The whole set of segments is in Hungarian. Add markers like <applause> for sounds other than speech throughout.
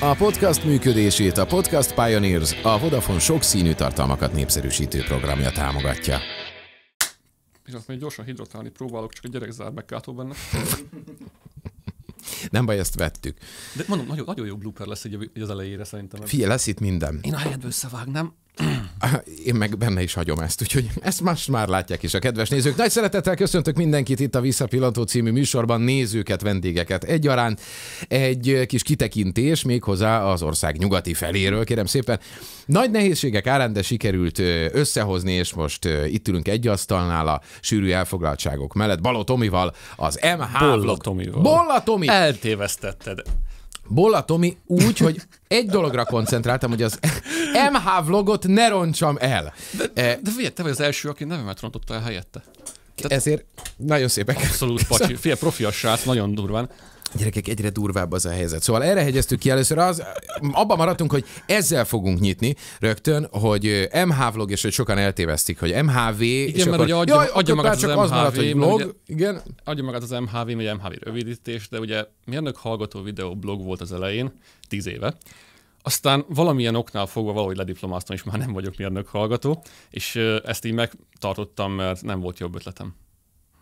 A podcast működését a Podcast Pioneers, a Vodafone sokszínű tartalmakat népszerűsítő programja támogatja. azt még gyorsan hidratálni próbálok, csak a gyerek zár meg benne. <laughs> Nem baj, ezt vettük. De mondom, nagyon, nagyon jó blooper lesz egy az elejére szerintem. Figyelj, lesz itt minden. Én a helyedből összevágnám. Én meg benne is hagyom ezt, úgyhogy ezt más már látják is a kedves nézők. Nagy szeretettel köszöntök mindenkit itt a Visszapillantó című műsorban, nézőket, vendégeket egyaránt. Egy kis kitekintés méghozzá az ország nyugati feléről, kérem szépen. Nagy nehézségek árán, de sikerült összehozni, és most itt ülünk egy asztalnál a sűrű elfoglaltságok mellett. Balotomival, az MH Bolla Tomival. Bolla Tomi! Eltévesztetted. Bolla Tomi úgy, hogy egy dologra koncentráltam, hogy az MH vlogot ne roncsam el. De, e- de figyelj, te vagy az első, aki nevemet rontotta el helyette. Tehát Ezért nagyon szépen Abszolút pacsi. Fél szóval- profi a srác, nagyon durván. Gyerekek, egyre durvább az a helyzet. Szóval erre hegyeztük ki először, az, abban maradtunk, hogy ezzel fogunk nyitni rögtön, hogy MH vlog, és hogy sokan eltévesztik, hogy MHV, igen, és mert akkor, ugye adja, jaj, adja magát az az MHV, maradt, hogy vlog, ugye, igen. Adja magát az MHV, vagy MHV rövidítés, de ugye mérnök hallgató videó blog volt az elején, tíz éve, aztán valamilyen oknál fogva valahogy lediplomáztam, és már nem vagyok mérnök hallgató, és ezt így megtartottam, mert nem volt jobb ötletem.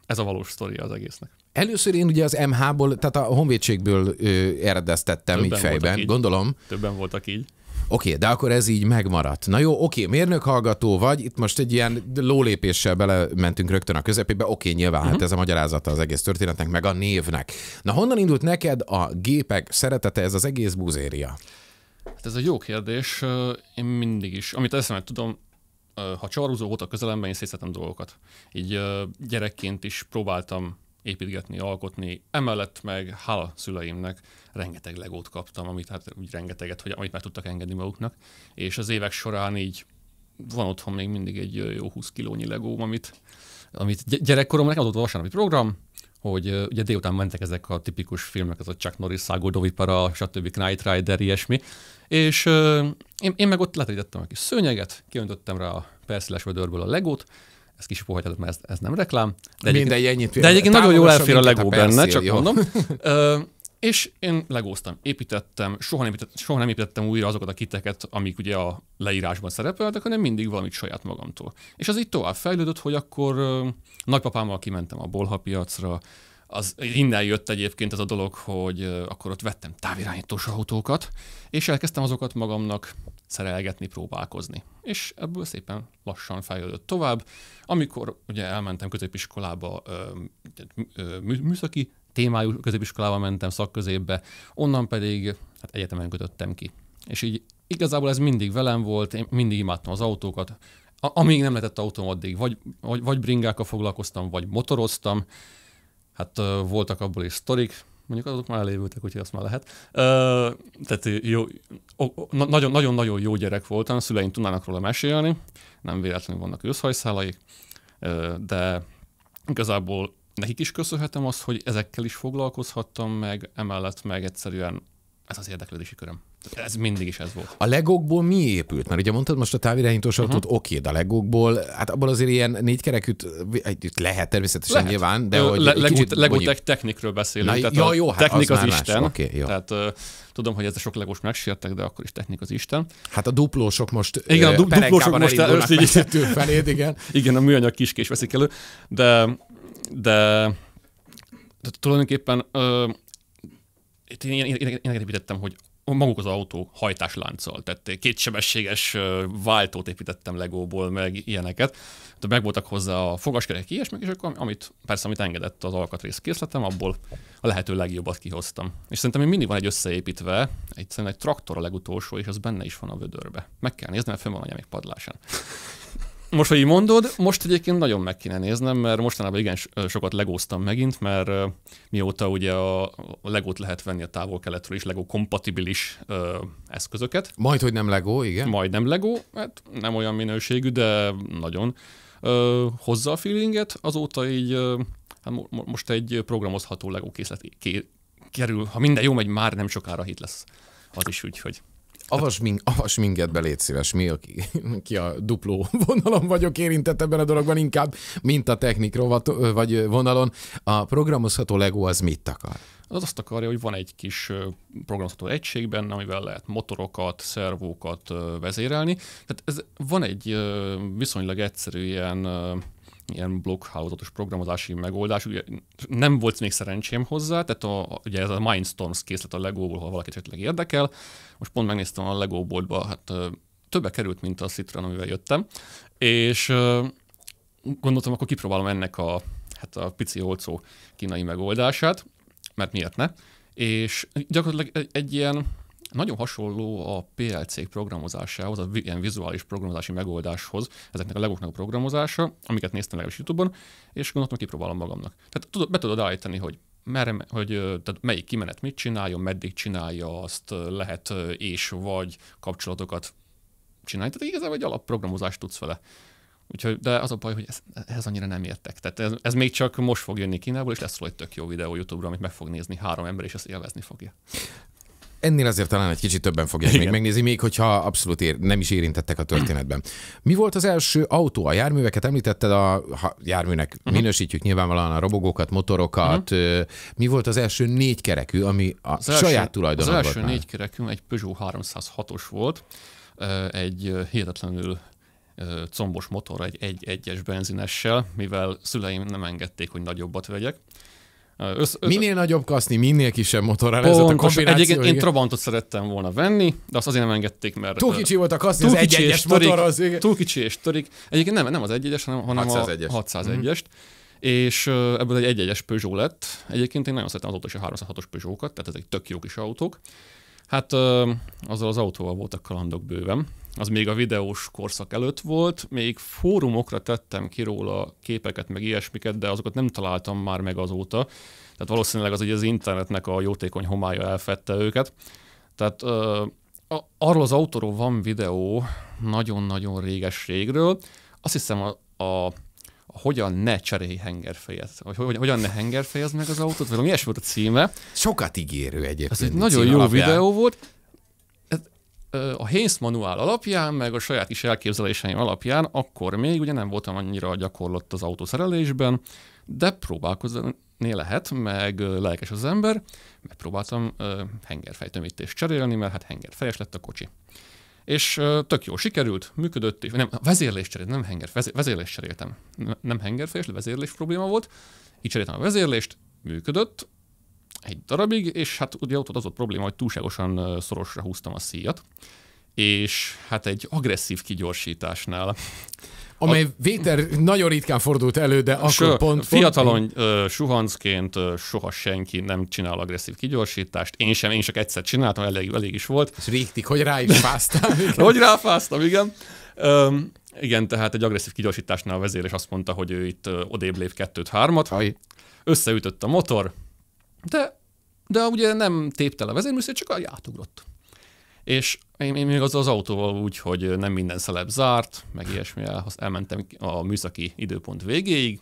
Ez a valós sztoria az egésznek. Először én ugye az MH-ból, tehát a honvédségből ö, eredeztettem Többen így fejben, így. gondolom. Többen voltak így. Oké, okay, de akkor ez így megmaradt. Na jó, oké, okay, mérnök hallgató vagy, itt most egy ilyen lólépéssel belementünk rögtön a közepébe, oké, okay, nyilván, uh-huh. hát mhm. ez a magyarázata az egész történetnek, meg a névnek. Na honnan indult neked a gépek szeretete, ez az egész buzéria? Hát ez egy jó kérdés. Én mindig is, amit eszembe tudom, ha csarúzó volt a közelemben, én szétszettem dolgokat. Így gyerekként is próbáltam építgetni, alkotni. Emellett meg, hála szüleimnek, rengeteg legót kaptam, amit hát úgy rengeteget, hogy amit már tudtak engedni maguknak. És az évek során így van otthon még mindig egy jó 20 kilónyi legóm, amit, amit gyerekkoromban nekem adott vasárnapi program, hogy ugye délután mentek ezek a tipikus filmek, ez a Chuck Norris, Szágó Dovipara, stb. Knight Rider, ilyesmi, és euh, én, én meg ott leterítettem a kis szőnyeget, kiöntöttem rá a perszéles vödörből a legót, ezt kis pohagyhatok, mert ez, ez nem reklám. De Mindegy, ennyit. De egyébként nagyon jól elfér a legó benne, csak jó. mondom. <laughs> És én legóztam, építettem, soha nem, építettem, soha nem építettem újra azokat a kiteket, amik ugye a leírásban szerepeltek, hanem mindig valamit saját magamtól. És az így tovább fejlődött, hogy akkor nagypapámmal kimentem a bolha piacra, az innen jött egyébként ez a dolog, hogy akkor ott vettem távirányítós autókat, és elkezdtem azokat magamnak szerelgetni, próbálkozni. És ebből szépen lassan fejlődött tovább. Amikor ugye elmentem középiskolába ö, ö, műszaki témájú középiskolába mentem, szakközépbe, onnan pedig hát egyetemen kötöttem ki. És így igazából ez mindig velem volt, én mindig imádtam az autókat, amíg nem lehetett autóm, addig vagy, vagy, vagy bringákkal foglalkoztam, vagy motoroztam, hát voltak abból is sztorik, mondjuk azok már elévültek, úgyhogy azt már lehet. Ö, tehát jó, nagyon-nagyon jó gyerek voltam, szüleim tudnának róla mesélni, nem véletlenül vannak őszhajszálaik, uh, de igazából nekik is köszönhetem azt, hogy ezekkel is foglalkozhattam, meg emellett meg egyszerűen ez az érdeklődési köröm. Ez mindig is ez volt. A legokból mi épült? Mert ugye mondtad most a távirányítós autót, mhm. uh-huh. oké, de a legokból, hát abból azért ilyen négykerekűt itt lehet természetesen lehet. nyilván, de hogy Le- kicsit... mondjuk... technikről beszélünk. Na, tehát jó, jó, hát technik az, az Isten. Okay, jó. Tehát uh, tudom, hogy ez a sok legós megsértek, de akkor is technik az Isten. Hát a duplósok most Igen, a du- duplósok most elindulnak így... feléd, igen. <laughs> igen, a műanyag kiskés veszik elő, de de, de tulajdonképpen ö, én ilyeneket építettem, hogy maguk az autó hajtáslánccal tehát Kétsebességes váltót építettem Legóból, meg ilyeneket. De meg voltak hozzá a fogaskerek, ilyesmik, és akkor amit, persze, amit engedett az alkatrész készletem, abból a lehető legjobbat kihoztam. És szerintem még mindig van egy összeépítve, egy, egy traktor a legutolsó, és az benne is van a vödörbe. Meg kell nézni, mert fönn van a még padlásán most, hogy így mondod, most egyébként nagyon meg kéne néznem, mert mostanában igen sokat legóztam megint, mert mióta ugye a legót lehet venni a távol-keletről is, legó kompatibilis ö, eszközöket. Majd, hogy nem legó, igen. Majd nem legó, hát nem olyan minőségű, de nagyon ö, hozza a feelinget, azóta így ö, hát most egy programozható legó készlet kerül, ha minden jó megy, már nem sokára hit lesz az is úgy, hogy Avas, min, avas minket be, légy szíves, mi, aki, ki a dupló vonalon vagyok érintett ebben a dologban, inkább, mint a technik rovat, vagy vonalon. A programozható Lego az mit akar? Az azt akarja, hogy van egy kis programozható egység benne, amivel lehet motorokat, szervókat vezérelni. Tehát ez van egy viszonylag egyszerű ilyen ilyen blockhálózatos programozási megoldás. Ugye nem volt még szerencsém hozzá, tehát a, ugye ez a Mindstorms készlet a Legóból, ha valakit esetleg érdekel. Most pont megnéztem a Lego boltba, hát többe került, mint a Citroen, amivel jöttem, és gondoltam, akkor kipróbálom ennek a, hát a pici olcsó kínai megoldását, mert miért ne? És gyakorlatilag egy ilyen nagyon hasonló a PLC programozásához, a ilyen vizuális programozási megoldáshoz ezeknek a legoknak a programozása, amiket néztem legalábbis YouTube-on, és gondoltam, kipróbálom magamnak. Tehát tudod, be tudod állítani, hogy merre, hogy tehát melyik kimenet mit csináljon, meddig csinálja, azt lehet és vagy kapcsolatokat csinálni. Tehát igazából egy alapprogramozást tudsz vele. Úgyhogy, de az a baj, hogy ez, ez annyira nem értek. Tehát ez, ez, még csak most fog jönni Kínából, és lesz róla egy tök jó videó YouTube-ra, amit meg fog nézni három ember, és ezt élvezni fogja ennél azért talán egy kicsit többen fogják Igen. még megnézni, még hogyha abszolút ér, nem is érintettek a történetben. Mi volt az első autó? A járműveket említetted, a ha, járműnek uh-huh. minősítjük nyilvánvalóan a robogókat, motorokat. Uh-huh. Mi volt az első négykerekű, ami a az saját tulajdonos volt? Az első négykerekű egy Peugeot 306-os volt, egy hihetetlenül combos motor, egy 1 benzinessel, mivel szüleim nem engedték, hogy nagyobbat vegyek, Össz, össz, minél nagyobb kaszni, minél kisebb motorral pont, ez a kombináció. Egyébként én Trabantot szerettem volna venni, de azt azért nem engedték, mert... Túl kicsi volt a kaszni, az egy egyes motorhoz. Túl kicsi és törik. Egyébként nem, nem az egy hanem, hanem 601-es. a 601-est. És ebből egy egyes Peugeot lett. Egyébként én nagyon szeretem azóta is a 306-os Peugeot-kat, tehát ezek tök jó kis autók. Hát azzal az autóval voltak kalandok bőven az még a videós korszak előtt volt, még fórumokra tettem ki róla képeket, meg ilyesmiket, de azokat nem találtam már meg azóta. Tehát valószínűleg az ugye az internetnek a jótékony homája elfette őket. Tehát ö, a, arról az autóról van videó nagyon-nagyon réges régről. Azt hiszem a, a, a hogyan ne cserélj hengerfejet, vagy hogy, hogyan ne hengerfejezd meg az autót, vagy mi volt a címe. Sokat ígérő egyébként. Ez egy nagyon jó alapján. videó volt, a Hénz manuál alapján, meg a saját kis elképzeléseim alapján, akkor még ugye nem voltam annyira gyakorlott az autószerelésben, de próbálkozni lehet, meg lelkes az ember. Megpróbáltam uh, hengerfejtömítést cserélni, mert hát hengerfejes lett a kocsi. És uh, tök jól sikerült, működött, és nem, vezérlés cserélt, nem henger, vezérlés cseréltem. Nem hengerfejes, vezérlés probléma volt, így cseréltem a vezérlést, működött, egy darabig, és hát ugye ott az ott probléma, hogy túlságosan szorosra húztam a szíjat, és hát egy agresszív kigyorsításnál amely a... Véter nagyon ritkán fordult elő, de akkor pont... Fiatalon pont... suhancként soha senki nem csinál agresszív kigyorsítást, én sem, én csak egyszer csináltam, elég, elég is volt. És régtik, hogy rá is <laughs> fáztam. hogy ráfáztam, igen. Um, igen, tehát egy agresszív kigyorsításnál a vezér, azt mondta, hogy ő itt odébb lép kettőt, hármat. Összeütött a motor, de, de ugye nem tépte le a vezérműsző, csak átugrott. És én, én még az az autóval úgy, hogy nem minden szelep zárt, meg ilyesmi, azt elmentem a műszaki időpont végéig,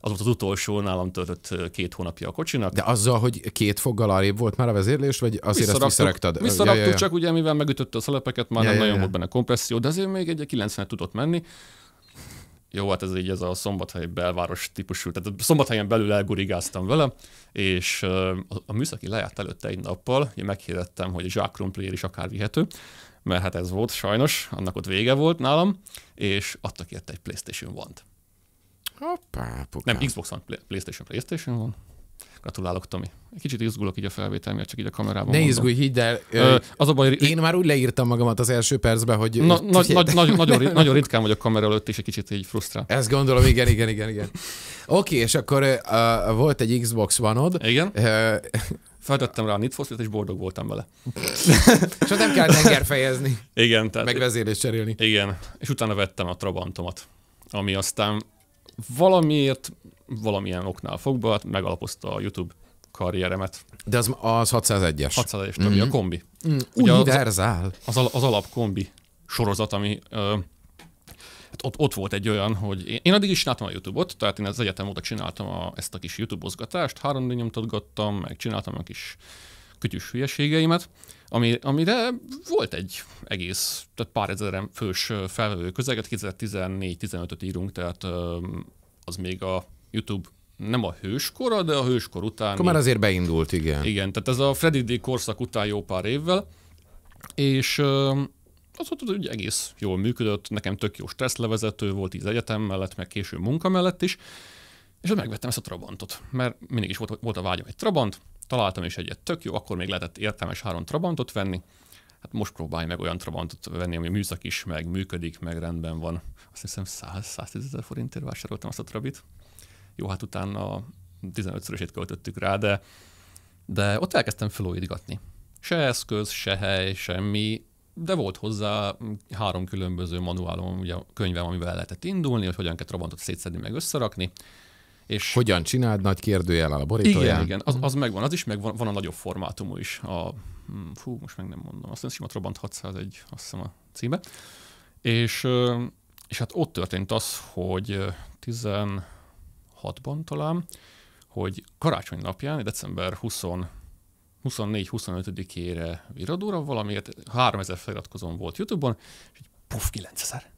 az volt az utolsó nálam töltött két hónapja a kocsinak. De azzal, hogy két foggal arrébb volt már a vezérlés, vagy azért ezt visszarakted? Visszaraktuk, ja, ja, ja. csak ugye mivel megütötte a szelepeket, már ja, nem ja, nagyon ja. volt benne kompresszió, de azért még egy 90 tudott menni jó, hát ez így ez a szombathelyi belváros típusú, tehát szombathelyen belül elgurigáztam vele, és a műszaki lejárt előtt egy nappal, én meghirdettem, hogy a Rumplier is akár vihető, mert hát ez volt sajnos, annak ott vége volt nálam, és adtak érte egy PlayStation One-t. Hoppá, pukám. Nem, Xbox van, PlayStation, PlayStation van. Gratulálok, Tomi. Kicsit izgulok így a felvétel miatt, csak így a kamerában. Ne izgulj, hidd el. Ö, az a baj, én már úgy leírtam magamat az első percben, hogy. Na, na, na, na, nagyon, nagyon ritkán vagyok kamera előtt, és egy kicsit így frusztrál. Ezt gondolom, igen, igen, igen, igen. Oké, okay, és akkor uh, volt egy Xbox vanod. Igen. Uh, Feltettem rá a Need for és boldog voltam vele. <laughs> és nem kell fejezni. Igen. Tehát, meg vezérést cserélni. Igen. És utána vettem a Trabantomat, ami aztán valamiért valamilyen oknál fogva hát megalapozta a YouTube karrieremet. De az, az 601-es. 601-es, mm-hmm. a kombi. Mm, Ugye univerzál. Az, az, az kombi sorozat, ami ö, hát ott, ott volt egy olyan, hogy én, én addig is csináltam a YouTube-ot, tehát én az egyetem óta csináltam a, ezt a kis YouTube-ozgatást, 3D nyomtatgattam, meg csináltam a kis kütyűs hülyeségeimet, ami, amire volt egy egész, tehát pár ezer fős felvevő közeget, 2014-15-öt írunk, tehát az még a YouTube nem a hőskora, de a hőskor után. Akkor már azért beindult, igen. Igen, tehát ez a Freddy D. korszak után jó pár évvel, és az ott ugye egész jól működött, nekem tök jó stresszlevezető volt így az egyetem mellett, meg késő munka mellett is, és ott megvettem ezt a Trabantot, mert mindig is volt, volt a vágyam egy Trabant, találtam is egyet tök jó, akkor még lehetett értelmes három Trabantot venni, hát most próbálj meg olyan Trabantot venni, ami műszak is, meg működik, meg rendben van. Azt hiszem 100-110 ezer forintért vásároltam azt a Trabit. Jó, hát utána 15-szörösét költöttük rá, de, de ott elkezdtem felújítgatni. Se eszköz, se hely, semmi, de volt hozzá három különböző manuálom, ugye könyvem, amivel lehetett indulni, hogy hogyan kell robantot szétszedni, meg összerakni. És hogyan csináld, nagy kérdőjel áll a borítóján. Igen, igen, az, az megvan, az is megvan, van a nagyobb formátumú is. A, hm, fú, most meg nem mondom, azt hiszem, sima Trabant 601, azt hiszem a címe. És, és hát ott történt az, hogy 10, 2006-ban talán, hogy karácsony napján, december 20 24-25-ére viradóra valamiért 3000 feliratkozón volt YouTube-on, és egy puf, 9000.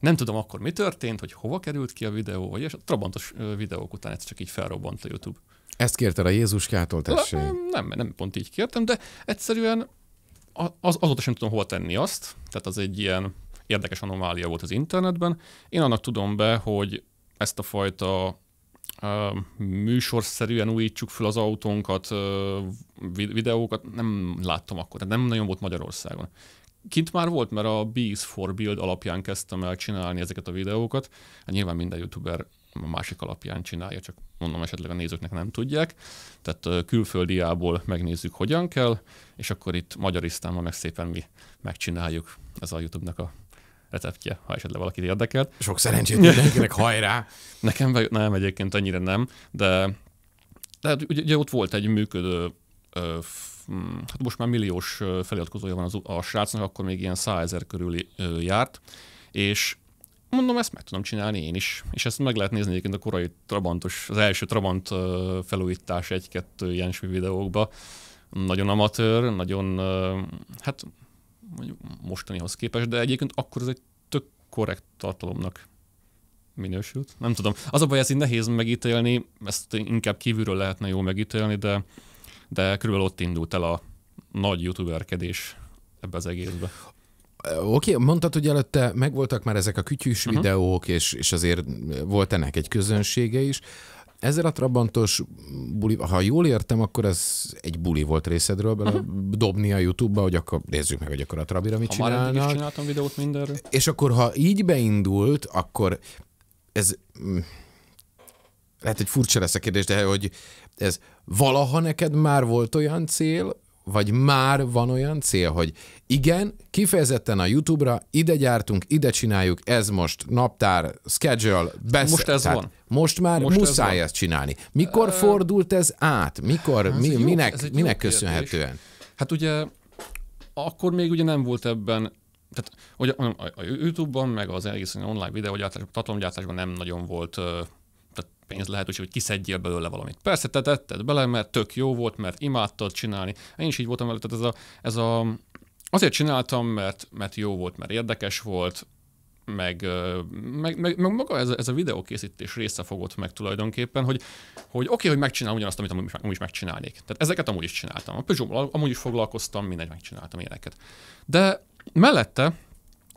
Nem tudom akkor mi történt, hogy hova került ki a videó, vagy és a trabantos videók után ez csak így felrobbant a YouTube. Ezt kérted a Jézuskától, tessék? Nem, nem, nem pont így kértem, de egyszerűen az, azóta sem tudom hova tenni azt, tehát az egy ilyen érdekes anomália volt az internetben. Én annak tudom be, hogy ezt a fajta műsorszerűen újítsuk fel az autónkat, videókat nem láttam akkor, nem nagyon volt Magyarországon. Kint már volt, mert a Bees for Build alapján kezdtem el csinálni ezeket a videókat. Hát nyilván minden youtuber a másik alapján csinálja, csak mondom esetleg a nézőknek nem tudják. Tehát külföldiából megnézzük, hogyan kell, és akkor itt magyarisztánban meg szépen mi megcsináljuk. Ez a YouTube-nak a receptje, ha esetleg valakit érdekel. Sok szerencsét mindenkinek, <laughs> hajrá! Nekem nem egyébként annyira nem, de, de hát ugye, ugye ott volt egy működő ö, mm, hát most már milliós feliratkozója van az, a srácnak, akkor még ilyen százer körül járt, és mondom, ezt meg tudom csinálni én is. És ezt meg lehet nézni egyébként a korai Trabantos, az első Trabant felújítás egy-kettő ilyen videókba. Nagyon amatőr, nagyon, hát mondjuk mostanihoz képest, de egyébként akkor ez egy tök korrekt tartalomnak minősült. Nem tudom. Az a baj, ez így nehéz megítélni, ezt inkább kívülről lehetne jól megítélni, de, de körülbelül ott indult el a nagy youtuberkedés ebbe az egészbe. Oké, okay, mondtad, hogy előtte megvoltak már ezek a kütyűs uh-huh. videók, és, és azért volt ennek egy közönsége is. Ezzel a Trabantos buli, ha jól értem, akkor ez egy buli volt részedről bele uh-huh. dobni a YouTube-ba, hogy akkor nézzük meg, hogy akkor a Trabira mit ha csinálnak. Már csináltam videót mindenről. És akkor, ha így beindult, akkor ez mm, lehet, hogy furcsa lesz a kérdés, de hogy ez valaha neked már volt olyan cél, vagy már van olyan cél, hogy igen, kifejezetten a YouTube-ra ide gyártunk, ide csináljuk, ez most naptár, schedule, beszél. Most ez Tehát van. Most már most muszáj ez ezt csinálni. Mikor uh, fordult ez át? Mikor, hát ez mi, jó, minek, ez minek köszönhetően? Kérdés. Hát ugye akkor még ugye nem volt ebben tehát ugye, a, a YouTube-ban, meg az egész online videógyártás, tartalomgyártásban nem nagyon volt pénz lehetőség, hogy kiszedjél belőle valamit. Persze te tetted bele, mert tök jó volt, mert imádtad csinálni. Én is így voltam előtt, ez a, ez a azért csináltam, mert, mert jó volt, mert érdekes volt, meg, meg, meg, meg maga ez, ez a videókészítés része fogott meg tulajdonképpen, hogy, hogy oké, okay, hogy megcsinálom ugyanazt, amit amúgy, amúgy is megcsinálnék. Tehát ezeket amúgy is csináltam. A Peugeot amúgy is foglalkoztam, mindegy, megcsináltam ilyeneket. De mellette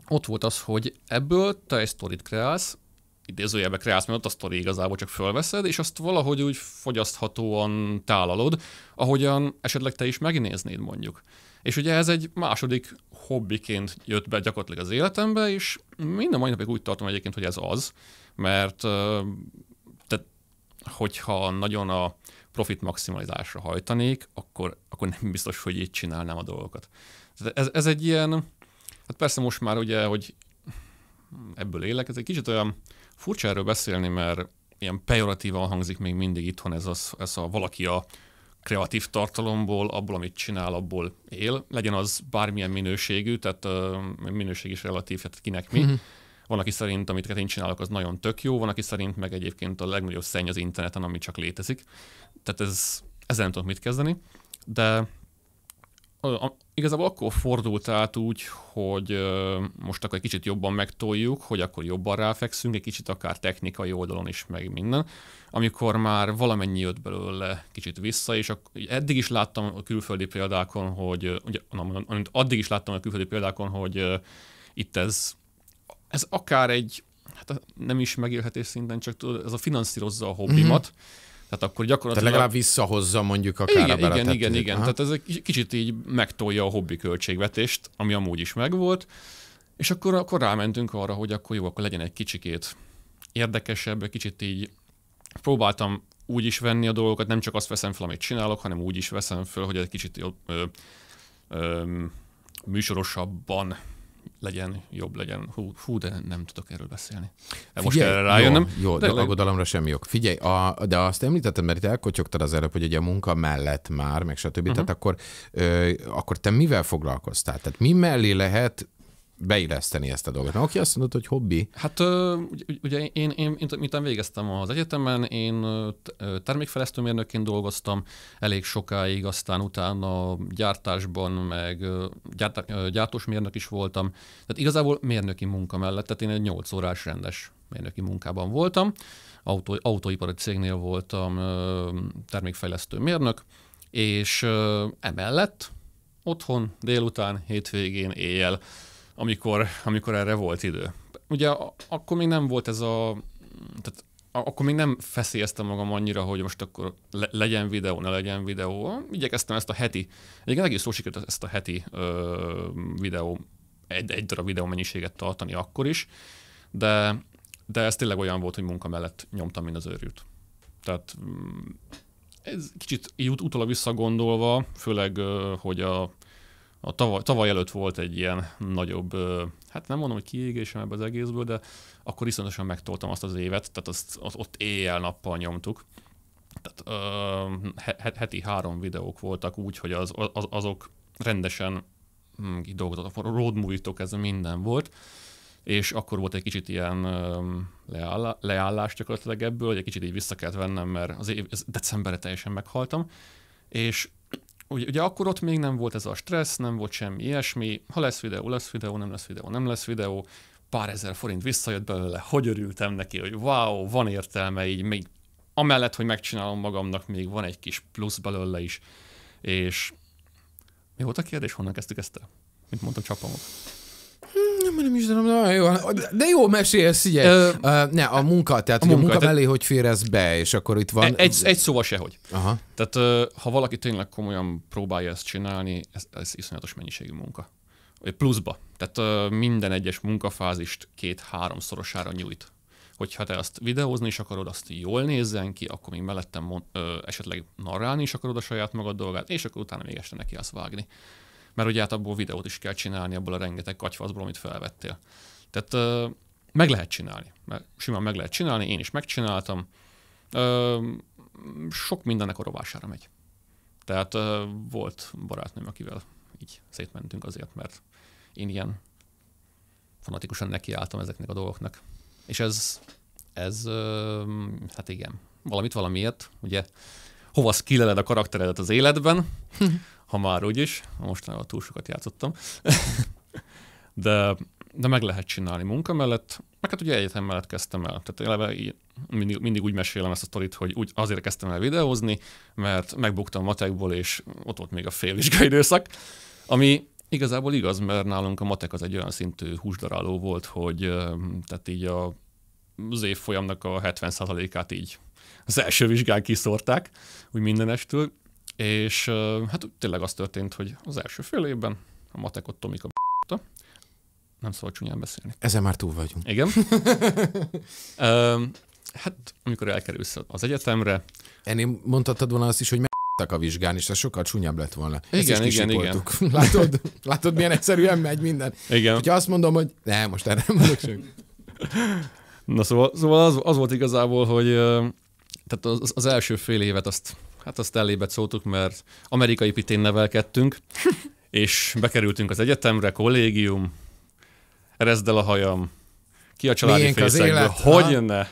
ott volt az, hogy ebből te egy sztorit kreálsz, idézőjelbe kreálsz, mert ott a sztori igazából csak fölveszed, és azt valahogy úgy fogyaszthatóan tálalod, ahogyan esetleg te is megnéznéd mondjuk. És ugye ez egy második hobbiként jött be gyakorlatilag az életembe, és minden mai napig úgy tartom egyébként, hogy ez az, mert tehát, hogyha nagyon a profit maximalizásra hajtanék, akkor, akkor nem biztos, hogy így csinálnám a dolgokat. ez, ez egy ilyen, hát persze most már ugye, hogy ebből élek, ez egy kicsit olyan Furcsa erről beszélni, mert ilyen pejoratívan hangzik még mindig itthon ez, az, ez a valaki a kreatív tartalomból, abból, amit csinál, abból él. Legyen az bármilyen minőségű, tehát uh, minőség is relatív, tehát kinek mi. Mhm. Van, aki szerint, amit én csinálok, az nagyon tök jó, van, aki szerint meg egyébként a legnagyobb szenny az interneten, ami csak létezik. Tehát ez, ezzel nem tudok mit kezdeni, de igazából akkor fordult át úgy, hogy most akkor egy kicsit jobban megtoljuk, hogy akkor jobban ráfekszünk, egy kicsit akár technikai oldalon is, meg minden, amikor már valamennyi jött belőle kicsit vissza, és eddig is láttam a külföldi példákon, hogy, ugye, nem, addig is láttam a külföldi példákon, hogy itt ez, ez akár egy, hát nem is megélhetés szinten, csak tudod, ez a finanszírozza a hobbimat, mm-hmm tehát akkor gyakorlatilag... Tehát legalább visszahozza mondjuk a igen, a Igen, igen, igen. Tehát ez egy kicsit így megtolja a hobbi költségvetést, ami amúgy is megvolt, és akkor, akkor rámentünk arra, hogy akkor jó, akkor legyen egy kicsikét érdekesebb, egy kicsit így próbáltam úgy is venni a dolgokat, nem csak azt veszem fel, amit csinálok, hanem úgy is veszem fel, hogy egy kicsit jobb, ö, ö, műsorosabban legyen jobb, legyen. Hú, hú de nem tudok erről beszélni. De most Figyelj, erre rájönnem. Jó, jó de, de leg... aggodalomra semmi jog. Figyelj, a, de azt említettem, mert itt elkocsogtad az előbb, hogy ugye a munka mellett már, meg stb. Uh-huh. Tehát akkor, ö, akkor te mivel foglalkoztál? Tehát mi mellé lehet beilleszteni ezt a dolgot. aki azt mondod, hogy hobbi. Hát ugye én, én, én miután végeztem az egyetemen, én termékfejlesztőmérnökként dolgoztam elég sokáig, aztán utána gyártásban, meg gyárt, mérnök is voltam. Tehát igazából mérnöki munka mellett, tehát én egy 8 órás rendes mérnöki munkában voltam. Auto, autóipari cégnél voltam termékfejlesztő mérnök, és emellett otthon, délután, hétvégén, éjjel amikor, amikor erre volt idő. Ugye akkor még nem volt ez a, tehát akkor még nem feszélyeztem magam annyira, hogy most akkor le, legyen videó, ne legyen videó. Igyekeztem ezt a heti, egyébként egész szó sikerült ezt a heti ö, videó, egy, egy darab videó mennyiséget tartani akkor is, de, de ez tényleg olyan volt, hogy munka mellett nyomtam mind az őrült. Tehát mm, ez kicsit utólag visszagondolva, főleg, hogy a a tavaly, tavaly előtt volt egy ilyen nagyobb, hát nem mondom, hogy kiégésem ebbe az egészből, de akkor iszonyatosan megtoltam azt az évet, tehát azt, azt ott éjjel-nappal nyomtuk. Tehát ö, heti három videók voltak úgy, hogy az, az, azok rendesen hm, dolgozottak, road movie ez kezdve minden volt, és akkor volt egy kicsit ilyen ö, leállá, leállás gyakorlatilag ebből, hogy egy kicsit így vissza kellett vennem, mert az év, decemberre teljesen meghaltam, és ugye, ugye akkor ott még nem volt ez a stressz, nem volt semmi ilyesmi, ha lesz videó, lesz videó, nem lesz videó, nem lesz videó, pár ezer forint visszajött belőle, hogy örültem neki, hogy wow, van értelme így, még amellett, hogy megcsinálom magamnak, még van egy kis plusz belőle is, és mi volt a kérdés, honnan kezdtük ezt el? Mint mondta csapamok. Nem, nem is tudom, de jó, de jó mesélsz, ugye. Ö, uh, ne, a munka, tehát a munka, a munka tehát... mellé hogy fér ez be, és akkor itt van... E, egy, egy szóval sehogy. Aha. Tehát ha valaki tényleg komolyan próbálja ezt csinálni, ez, ez iszonyatos mennyiségű munka. Pluszba. Tehát minden egyes munkafázist két-háromszorosára nyújt hogyha te azt videózni is akarod, azt jól nézzen ki, akkor még mellettem esetleg narrálni is akarod a saját magad dolgát, és akkor utána még este neki azt vágni mert ugye hát abból videót is kell csinálni, abból a rengeteg katyfaszból, amit felvettél. Tehát meg lehet csinálni, mert simán meg lehet csinálni, én is megcsináltam. sok mindennek a rovására megy. Tehát uh, volt barátnőm, akivel így szétmentünk azért, mert én ilyen fanatikusan nekiálltam ezeknek a dolgoknak. És ez, ez hát igen, valamit valamiért, ugye hova skilleled a karakteredet az életben, hm ha már úgyis, mostanában túl sokat játszottam, <laughs> de, de meg lehet csinálni munka mellett, meg hát ugye egyetem mellett kezdtem el. Tehát eleve így, mindig, mindig úgy mesélem ezt a sztorit, hogy úgy azért kezdtem el videózni, mert megbuktam matekból, és ott volt még a fél <laughs> időszak, ami igazából igaz, mert nálunk a matek az egy olyan szintű húsdaráló volt, hogy tehát így a, az évfolyamnak a 70%-át így az első vizsgán kiszórták, úgy mindenestől, és hát tényleg az történt, hogy az első fél évben a matekot Tomika b***ta. Nem szabad csúnyán beszélni. Ezen már túl vagyunk. Igen. <laughs> hát amikor elkerülsz az egyetemre. Ennél mondhatod volna azt is, hogy meg a vizsgán, és ez sokkal csúnyabb lett volna. Igen, Ezt igen, igen. <laughs> Látod, látod, milyen egyszerűen megy minden. Igen. Hogyha azt mondom, hogy nem, most erre nem mondok sem. Na szóval, szóval az, az, volt igazából, hogy tehát az, az első fél évet azt Hát azt elébe szóltuk, mert amerikai pitén nevelkedtünk, <laughs> és bekerültünk az egyetemre, kollégium, rezd a hajam, ki a családi miénk fészekből, élet, hogy jönne?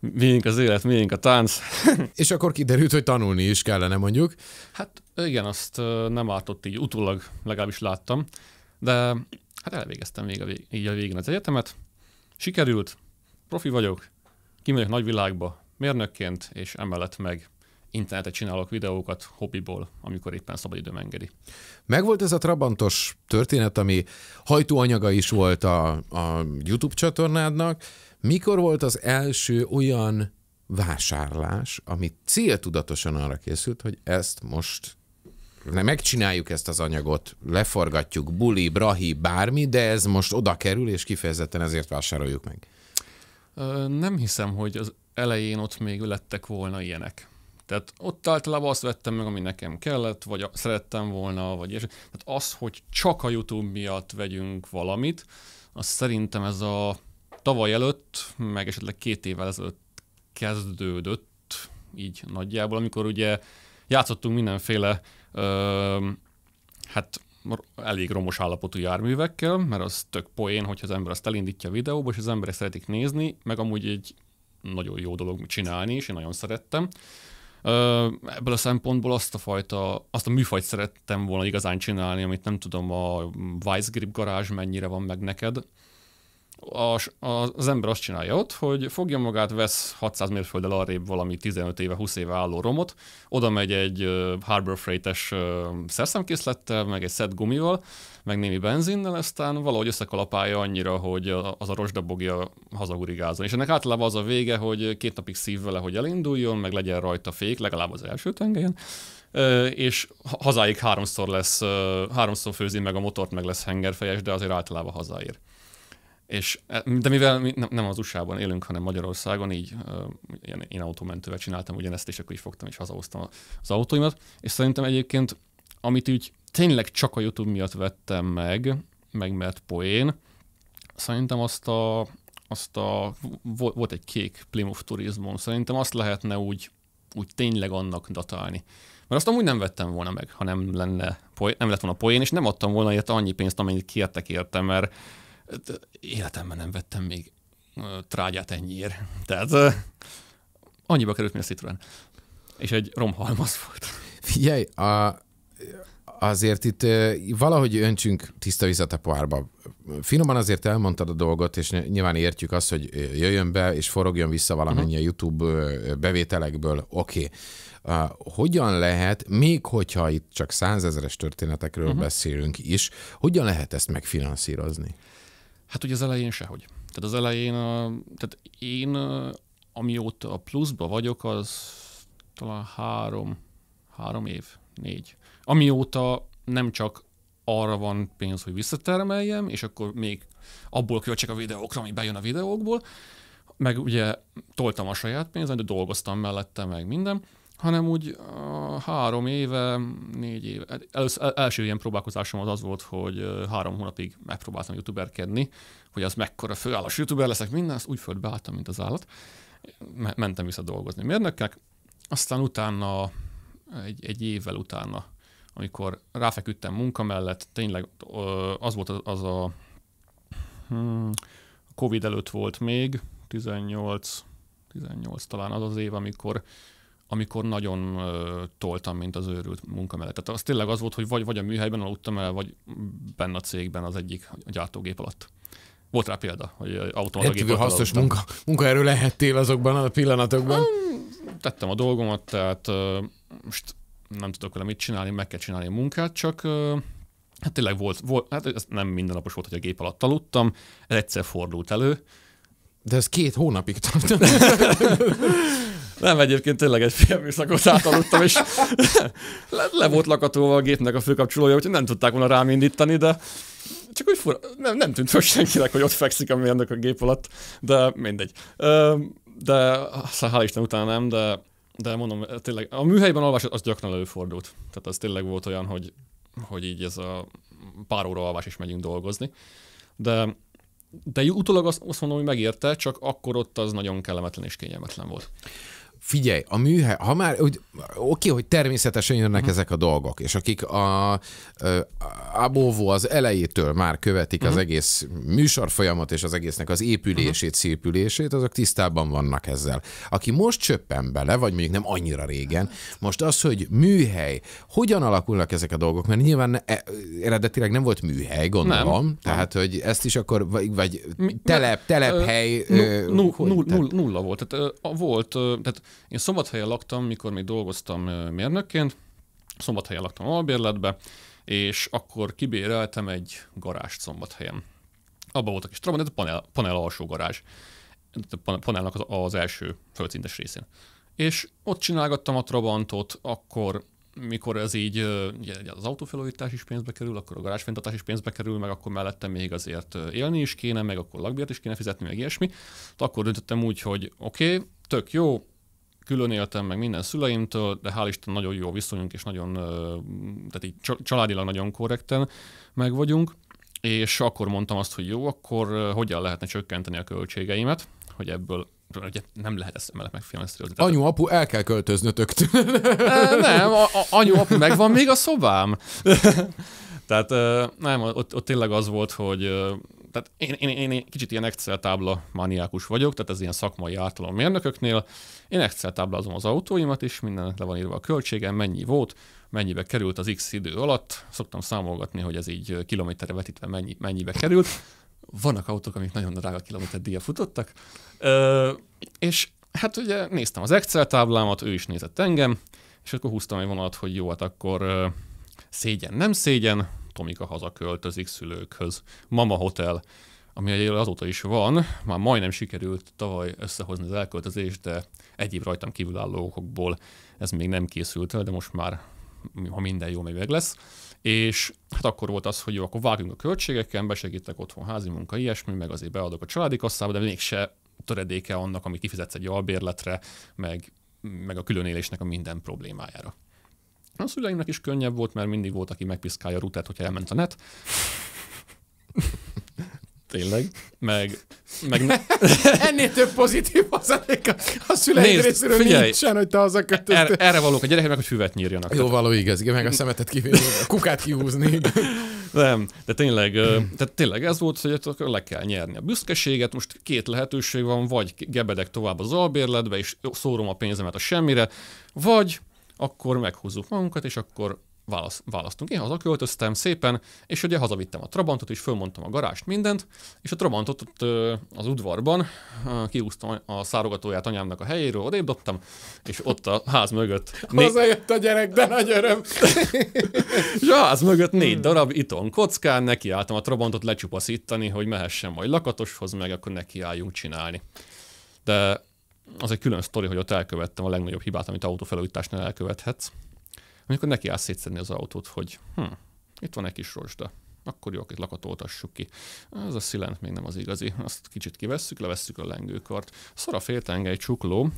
Miénk az élet, miénk a tánc. <laughs> és akkor kiderült, hogy tanulni is kellene mondjuk. Hát igen, azt nem ártott így, utólag legalábbis láttam, de hát elvégeztem még a, vég, így a végén az egyetemet. Sikerült, profi vagyok, kimegyek nagyvilágba mérnökként, és emellett meg internetet csinálok videókat hobbiból, amikor éppen szabadidőm engedi. Megvolt ez a Trabantos történet, ami hajtóanyaga is volt a, a YouTube csatornádnak. Mikor volt az első olyan vásárlás, ami céltudatosan arra készült, hogy ezt most ne megcsináljuk ezt az anyagot, leforgatjuk, buli, brahi, bármi, de ez most oda kerül, és kifejezetten ezért vásároljuk meg. Nem hiszem, hogy az elején ott még lettek volna ilyenek. Tehát ott általában azt vettem meg, ami nekem kellett, vagy szerettem volna, vagy és Tehát az, hogy csak a YouTube miatt vegyünk valamit, az szerintem ez a tavaly előtt, meg esetleg két évvel ezelőtt kezdődött, így nagyjából, amikor ugye játszottunk mindenféle, ö, hát elég romos állapotú járművekkel, mert az tök poén, hogyha az ember azt elindítja a videóba, és az emberek szeretik nézni, meg amúgy egy nagyon jó dolog csinálni, és én nagyon szerettem. Ebből a szempontból azt a fajta, azt a műfajt szerettem volna igazán csinálni, amit nem tudom, a Vice Grip garázs mennyire van meg neked, a, a, az ember azt csinálja ott, hogy fogja magát, vesz 600 mérfölddel arrébb valami 15 éve, 20 éve álló romot, oda megy egy uh, Harbor Freight-es uh, szerszámkészlettel, meg egy szett gumival, meg némi benzinnel, aztán valahogy összekalapálja annyira, hogy az a rozsdabogja hazagurigázon. És ennek általában az a vége, hogy két napig szív vele, hogy elinduljon, meg legyen rajta fék, legalább az első tengelyen, és hazáig háromszor lesz, háromszor főzi meg a motort, meg lesz hengerfejes, de azért általában hazaér. És, e, de mivel mi nem az USA-ban élünk, hanem Magyarországon, így ilyen, én autómentővel csináltam ugyanezt, és akkor is fogtam és hazahoztam az autóimat. És szerintem egyébként, amit úgy tényleg csak a YouTube miatt vettem meg, meg mert poén, szerintem azt a, azt a volt egy kék Plymouth turizmon, szerintem azt lehetne úgy, úgy tényleg annak datálni. Mert azt amúgy nem vettem volna meg, ha nem, lenne, nem lett volna poén, és nem adtam volna érte annyi pénzt, amennyit kértek érte, mert életemben nem vettem még trágyát ennyiért. <laughs> Tehát annyiba került, mint a Citroen. És egy romhalmaz volt. Figyelj, a, azért itt valahogy öntsünk tiszta vizet a poárba. Finoman azért elmondtad a dolgot, és nyilván értjük azt, hogy jöjjön be, és forogjon vissza valamennyi mhm. a YouTube bevételekből. Oké. Okay. Uh, hogyan lehet, még hogyha itt csak százezeres történetekről uh-huh. beszélünk is, hogyan lehet ezt megfinanszírozni? Hát ugye az elején sehogy. Tehát az elején, a, tehát én amióta a pluszba vagyok, az talán három, három év, négy. Amióta nem csak arra van pénz, hogy visszatermeljem, és akkor még abból költsek a videókra, ami bejön a videókból, meg ugye toltam a saját pénzem, de dolgoztam mellette, meg minden, hanem úgy uh, három éve, négy éve. Hát Először, első ilyen próbálkozásom az az volt, hogy három hónapig megpróbáltam youtuberkedni, hogy az mekkora főállás youtuber leszek, minden, az úgy földbe álltam, mint az állat. Mentem vissza dolgozni mérnöknek, aztán utána, egy, egy évvel utána, amikor ráfeküdtem munka mellett, tényleg az volt az, az a hmm, Covid előtt volt még, 18, 18 talán az az év, amikor amikor nagyon ö, toltam, mint az őrült munka mellett. Tehát az tényleg az volt, hogy vagy, vagy a műhelyben aludtam el, vagy benne a cégben az egyik gyártógép alatt. Volt rá példa, hogy autón Rendkívül hasznos munka, munkaerő lehettél azokban a pillanatokban. Tettem a dolgomat, tehát ö, most nem tudok vele mit csinálni, meg kell csinálni a munkát, csak ö, hát tényleg volt, volt hát ez nem mindennapos volt, hogy a gép alatt aludtam, ez egyszer fordult elő. De ez két hónapig tartott. <laughs> Nem, egyébként tényleg egy fél műszakot átaludtam, és le, le volt lakatolva a gépnek a főkapcsolója, úgyhogy nem tudták volna rám indítani, de csak úgy fura, nem, nem tűnt fel senkinek, hogy ott fekszik a mérnök a gép alatt, de mindegy. De aztán hál' Isten utána nem, de, de mondom, tényleg a műhelyben alvás az gyakran előfordult. Tehát az tényleg volt olyan, hogy, hogy így ez a pár óra alvás is megyünk dolgozni. De de utólag azt, azt mondom, hogy megérte, csak akkor ott az nagyon kellemetlen és kényelmetlen volt figyelj, a műhely, ha már, hogy, oké, hogy természetesen jönnek uh-huh. ezek a dolgok, és akik a, a, a Bovo az elejétől már követik uh-huh. az mhm. egész folyamat és az egésznek az épülését, uh-huh. szépülését, azok tisztában vannak ezzel. Aki most csöppen bele, vagy mondjuk nem annyira régen, hát. most az, hogy műhely, hogyan alakulnak ezek a dolgok, mert nyilván e, eredetileg nem volt műhely, gondolom, nem. tehát, hogy ezt is akkor, vagy, vagy telep, telephely... Nulla volt, tehát volt, tehát én szombathelyen laktam, mikor még dolgoztam mérnökként, szombathelyen laktam albérletbe, és akkor kibéreltem egy garást szombathelyen. Abba voltak is trabant, ez a panel, panel alsó garázs. A panelnak az, az első földszintes részén. És ott csinálgattam a Trabantot, akkor mikor ez így az autófelújítás is pénzbe kerül, akkor a garázsfenntartás is pénzbe kerül, meg akkor mellette még azért élni is kéne, meg akkor lakbért is kéne fizetni, meg ilyesmi. De akkor döntöttem úgy, hogy oké, okay, tök jó, külön éltem meg minden szüleimtől, de hál' Isten nagyon jó viszonyunk, és nagyon, tehát így családilag nagyon korrekten meg vagyunk, és akkor mondtam azt, hogy jó, akkor hogyan lehetne csökkenteni a költségeimet, hogy ebből ugye nem lehet ezt emelet megfinanszírozni. Anyu, apu, el kell költöznötök. nem, a, a, anyu, apu, megvan még a szobám. <laughs> Tehát nem, ott, ott tényleg az volt, hogy tehát én, én, én, én kicsit ilyen Excel tábla maniákus vagyok, tehát ez ilyen szakmai általom mérnököknél. Én Excel táblázom az autóimat is, minden le van írva a költségem, mennyi volt, mennyibe került az X idő alatt. Szoktam számolgatni, hogy ez így kilométerre vetítve mennyi, mennyibe került. Vannak autók, amik nagyon drága kilométer díja futottak. Ö, és hát ugye néztem az Excel táblámat, ő is nézett engem, és akkor húztam egy vonalat, hogy jó, hát akkor szégyen, nem szégyen, Tomika hazaköltözik szülőkhöz. Mama Hotel, ami egyébként azóta is van, már majdnem sikerült tavaly összehozni az elköltözést, de egyéb rajtam kívülálló okokból ez még nem készült el, de most már, ha minden jó, meg lesz. És hát akkor volt az, hogy jó, akkor vágjunk a költségeken, besegítek otthon házi munka, ilyesmi, meg azért beadok a családi kasszába, de mégse töredéke annak, ami kifizetsz egy albérletre, meg, meg a különélésnek a minden problémájára. A szüleimnek is könnyebb volt, mert mindig volt, aki megpiszkálja a rutát, hogyha elment a net. <laughs> Tényleg. Meg, meg ne... <laughs> Ennél több pozitív az a, a szüleid részéről figyelj, nincsen, hogy te az a er-, er, Erre valók a gyerekeknek, hogy füvet nyírjanak. Jó, való igaz, igen, meg a szemetet kivéve. a kukát kihúzni. <laughs> Nem, de tényleg, tehát tényleg ez volt, hogy akkor le kell nyerni a büszkeséget. Most két lehetőség van, vagy gebedek tovább az albérletbe, és szórom a pénzemet a semmire, vagy akkor meghúzzuk magunkat, és akkor válasz, választunk. Én hazaköltöztem szépen, és ugye hazavittem a Trabantot, és fölmondtam a garást, mindent, és a Trabantot ott az udvarban kiúztam a szárogatóját anyámnak a helyéről, odébb dobtam, és ott a ház mögött... <laughs> Né... Hazajött a gyerek, de nagy öröm! <laughs> és a ház mögött négy darab iton kockán, nekiálltam a Trabantot lecsupaszítani, hogy mehessen majd lakatoshoz, meg akkor nekiálljunk csinálni. De az egy külön sztori, hogy ott elkövettem a legnagyobb hibát, amit autófelújításnál elkövethetsz. Amikor neki állsz szétszedni az autót, hogy hm, itt van egy kis rozsda akkor jó, akit lakatoltassuk ki. Ez a szilent még nem az igazi, azt kicsit kivesszük, levesszük a lengőkart. Szar a féltenge egy csukló,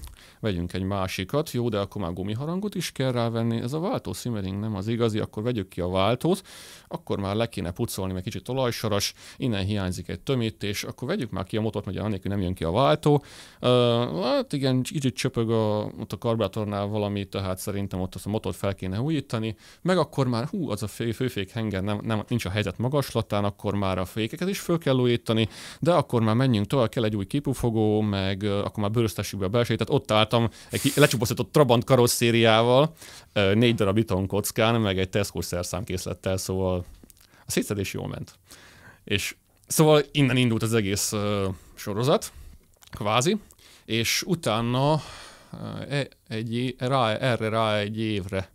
vegyünk egy másikat, jó, de akkor már gumiharangot is kell rávenni, ez a váltó szimmering nem az igazi, akkor vegyük ki a váltót, akkor már le kéne pucolni, mert kicsit olajsaras, innen hiányzik egy tömítés, akkor vegyük már ki a motort, mert anélkül nem jön ki a váltó. Uh, hát igen, kicsit csöpög a, ott a karburátornál valami, tehát szerintem ott azt a motort fel kéne újítani, meg akkor már hú, az a fő, főfék henger nem, nem, nincs a helyzet terület magaslatán, akkor már a fékeket is föl kell újítani, de akkor már menjünk tovább, kell egy új kipufogó, meg akkor már bőröztessük be a belsejét. Tehát ott álltam egy lecsupaszított Trabant karosszériával, négy darab betonkockán, meg egy Tesco szerszámkészlettel, szóval a szétszedés jól ment. És szóval innen indult az egész sorozat, kvázi, és utána uh, egy, rá, erre rá egy évre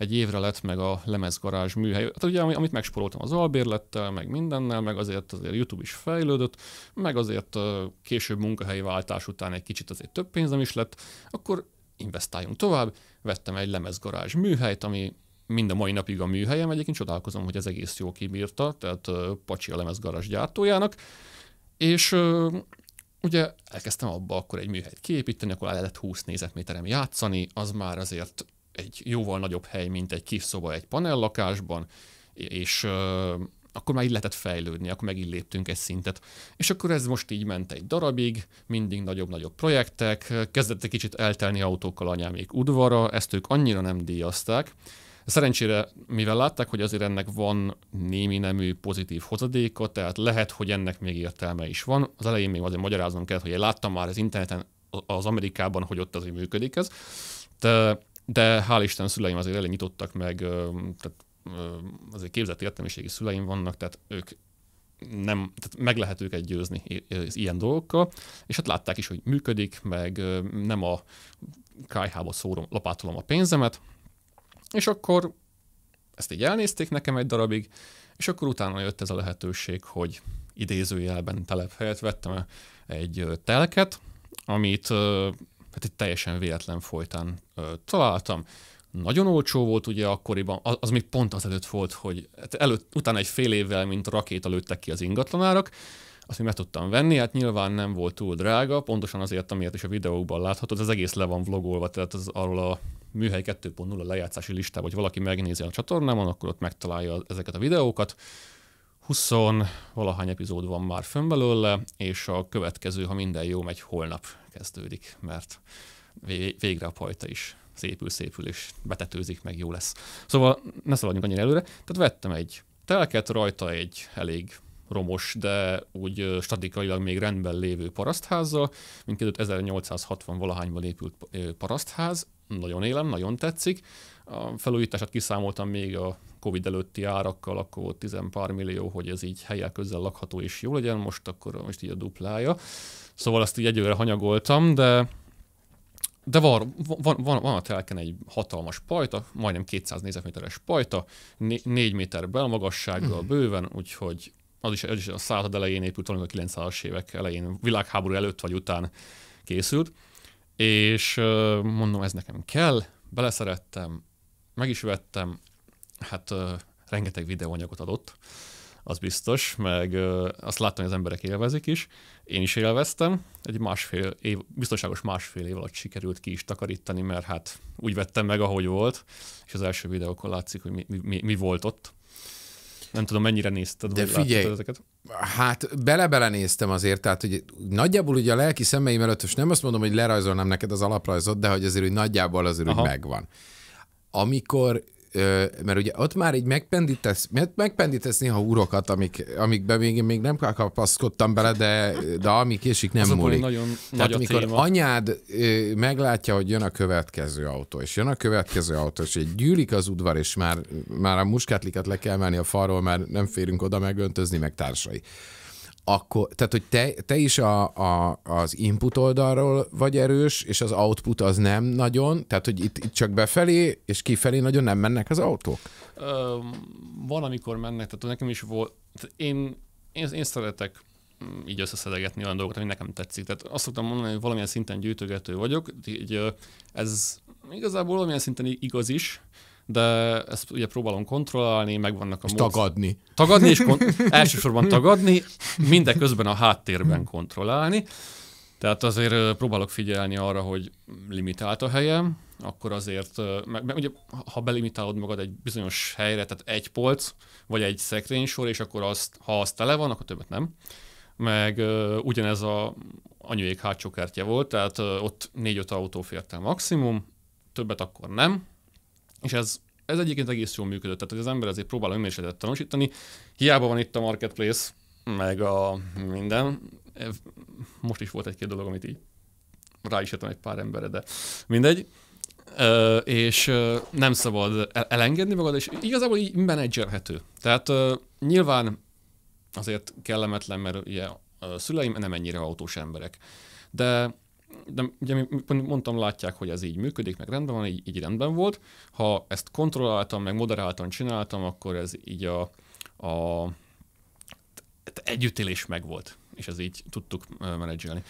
egy évre lett meg a lemezgarázs műhely. Hát ugye, amit megspóroltam az albérlettel, meg mindennel, meg azért azért YouTube is fejlődött, meg azért később munkahelyi váltás után egy kicsit azért több pénzem is lett, akkor investáljunk tovább, vettem egy lemezgarázs műhelyt, ami mind a mai napig a műhelyem, egyébként csodálkozom, hogy ez egész jó kibírta, tehát Pacsi a lemezgarázs gyártójának, és ugye elkezdtem abba akkor egy műhelyt kiépíteni, akkor el lett 20 nézetméterem játszani, az már azért egy jóval nagyobb hely, mint egy kis szoba egy panellakásban, és akkor már így lehetett fejlődni, akkor meg így léptünk egy szintet. És akkor ez most így ment egy darabig, mindig nagyobb-nagyobb projektek, kezdett egy kicsit eltelni autókkal anyámék udvara, ezt ők annyira nem díjazták. Szerencsére, mivel látták, hogy azért ennek van némi nemű pozitív hozadéka, tehát lehet, hogy ennek még értelme is van. Az elején még azért magyaráznom kellett, hogy én láttam már az interneten az Amerikában, hogy ott azért működik ez. De de hál' Isten szüleim azért elég nyitottak meg, tehát azért képzett értelmiségi szüleim vannak, tehát ők nem, tehát meg lehet őket győzni ilyen dolgokkal, és hát látták is, hogy működik, meg nem a kájhába szórom, lapátolom a pénzemet, és akkor ezt így elnézték nekem egy darabig, és akkor utána jött ez a lehetőség, hogy idézőjelben telephelyet vettem egy telket, amit hát egy teljesen véletlen folytán ö, találtam. Nagyon olcsó volt ugye akkoriban, az, az még pont az előtt volt, hogy hát előtt, utána egy fél évvel, mint rakéta lőttek ki az ingatlanárak, azt még meg tudtam venni, hát nyilván nem volt túl drága, pontosan azért, amiért is a videókban láthatod, az egész le van vlogolva, tehát az arról a műhely 2.0 lejátszási listában, hogy valaki megnézi a csatornámon, akkor ott megtalálja ezeket a videókat, 20 valahány epizód van már fönn belőle, és a következő, ha minden jó megy, holnap kezdődik, mert végre a pajta is szépül, szépül, és betetőzik, meg jó lesz. Szóval ne szaladjunk annyira előre. Tehát vettem egy telket, rajta egy elég romos, de úgy statikailag még rendben lévő parasztházzal, mindkét 1860 valahányban épült parasztház, nagyon élem, nagyon tetszik, a felújítását kiszámoltam még a Covid előtti árakkal, akkor volt pár millió, hogy ez így helyek közel lakható és jó legyen, most akkor most így a duplája. Szóval azt így egyőre hanyagoltam, de de van, van, van, van a telken egy hatalmas pajta, majdnem 200 négyzetméteres pajta, 4 méter belmagassággal mhm. bőven, úgyhogy az is, az is a század elején épült, a 900-as évek elején, világháború előtt vagy után készült, és mondom, ez nekem kell, beleszerettem, meg is vettem, hát uh, rengeteg videóanyagot adott, az biztos, meg uh, azt láttam, hogy az emberek élvezik is. Én is élveztem, egy másfél év, biztonságos másfél év alatt sikerült ki is takarítani, mert hát úgy vettem meg, ahogy volt, és az első videókon látszik, hogy mi, mi, mi volt ott. Nem tudom, mennyire nézted, De figyelj, ezeket. Hát bele-bele néztem azért, tehát hogy nagyjából ugye a lelki szemeim előtt, és nem azt mondom, hogy lerajzolnám neked az alaprajzot, de hogy azért hogy nagyjából azért Aha. úgy megvan amikor mert ugye ott már így megpendítesz, megpendítesz néha urokat, amik, amikben még, még nem kapaszkodtam bele, de, de ami késik nem Az múlik. Nagyon Tehát amikor téma. anyád meglátja, hogy jön a következő autó, és jön a következő autó, és egy gyűlik az udvar, és már, már a muskátlikat le kell emelni a falról, már nem férünk oda megöntözni, meg társai akkor, tehát hogy te, te is a, a, az input oldalról vagy erős, és az output az nem nagyon, tehát hogy itt, itt csak befelé és kifelé nagyon nem mennek az autók? Ö, van, amikor mennek, tehát nekem is volt, én, én, én szeretek mm, így összeszedegetni olyan dolgokat, ami nekem tetszik. Tehát azt szoktam mondani, hogy valamilyen szinten gyűjtögető vagyok, így ez igazából valamilyen szinten igaz is, de ezt ugye próbálom kontrollálni, vannak a és mód... tagadni. Tagadni, és kon- elsősorban tagadni, mindeközben a háttérben kontrollálni. Tehát azért próbálok figyelni arra, hogy limitált a helyem, akkor azért, meg, meg ugye, ha belimitálod magad egy bizonyos helyre, tehát egy polc, vagy egy szekrénysor, és akkor azt, ha az tele van, akkor többet nem. Meg uh, ugyanez a anyuék hátsó kertje volt, tehát uh, ott négy-öt autó fértem maximum, többet akkor nem, és ez, ez egyébként egész jól működött, tehát hogy az ember azért próbál önmérséletet tanúsítani, hiába van itt a marketplace, meg a minden. Most is volt egy-két dolog, amit így rá is egy pár emberre, de mindegy. Ö, és ö, nem szabad elengedni magad, és igazából így menedzserhető. Tehát ö, nyilván azért kellemetlen, mert ugye a szüleim nem ennyire autós emberek. De de ugye mondtam, látják, hogy ez így működik, meg rendben van, így, így rendben volt. Ha ezt kontrolláltam, meg moderáltam, csináltam, akkor ez így a, a együttélés volt és ez így tudtuk menedzselni.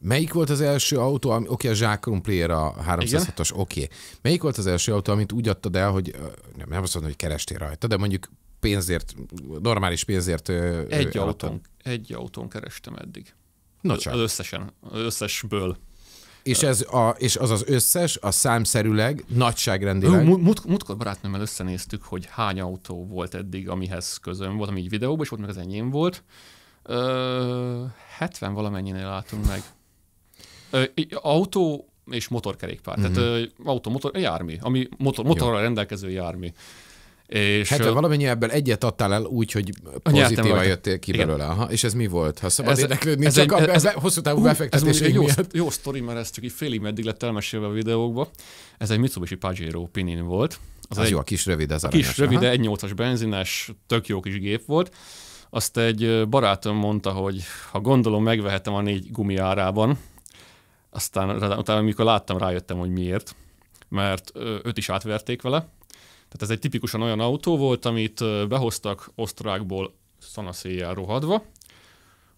Melyik volt az első autó, ami, oké, okay, a zsákrumplér a 306-os, oké. Melyik volt az első autó, amit úgy adtad el, hogy nem, nem azt mondom, hogy kerestél rajta, de mondjuk pénzért, normális pénzért Egy autón, egy autón kerestem eddig. Na csak. Az összesen, az összesből és, ez a, és az az összes, a számszerűleg, nagyságrendileg. Mut, mut, múltkor barátnőmmel összenéztük, hogy hány autó volt eddig, amihez közön volt, ami így videóban, és volt meg az enyém volt. Ö, 70 valamennyinél látunk meg. Ö, autó és motorkerékpár. Mm-hmm. Tehát mhm. ö, autó, motor, jármű, ami motor, motorral rendelkező jármű. És 70 hát, valamennyi, ebből egyet adtál el úgy, hogy pozitíva jöttél ki Igen. belőle. Aha, és ez mi volt? Ha szabad ez, érdeklődni, ez csak egy, a, ez, ez hosszú távú befektetés. Ez egy jó, jó sztori, mert ez csak így félig meddig lett elmesélve a videókba. Ez egy Mitsubishi Pajero Pinin volt. Az, az egy, jó, a kis rövid, az a Kis rövide, egy as benzines, tök jó kis gép volt. Azt egy barátom mondta, hogy ha gondolom, megvehetem a négy gumi árában. Aztán utána, amikor láttam, rájöttem, hogy miért. Mert őt is átverték vele, tehát ez egy tipikusan olyan autó volt, amit behoztak osztrákból szanaszéjjel rohadva,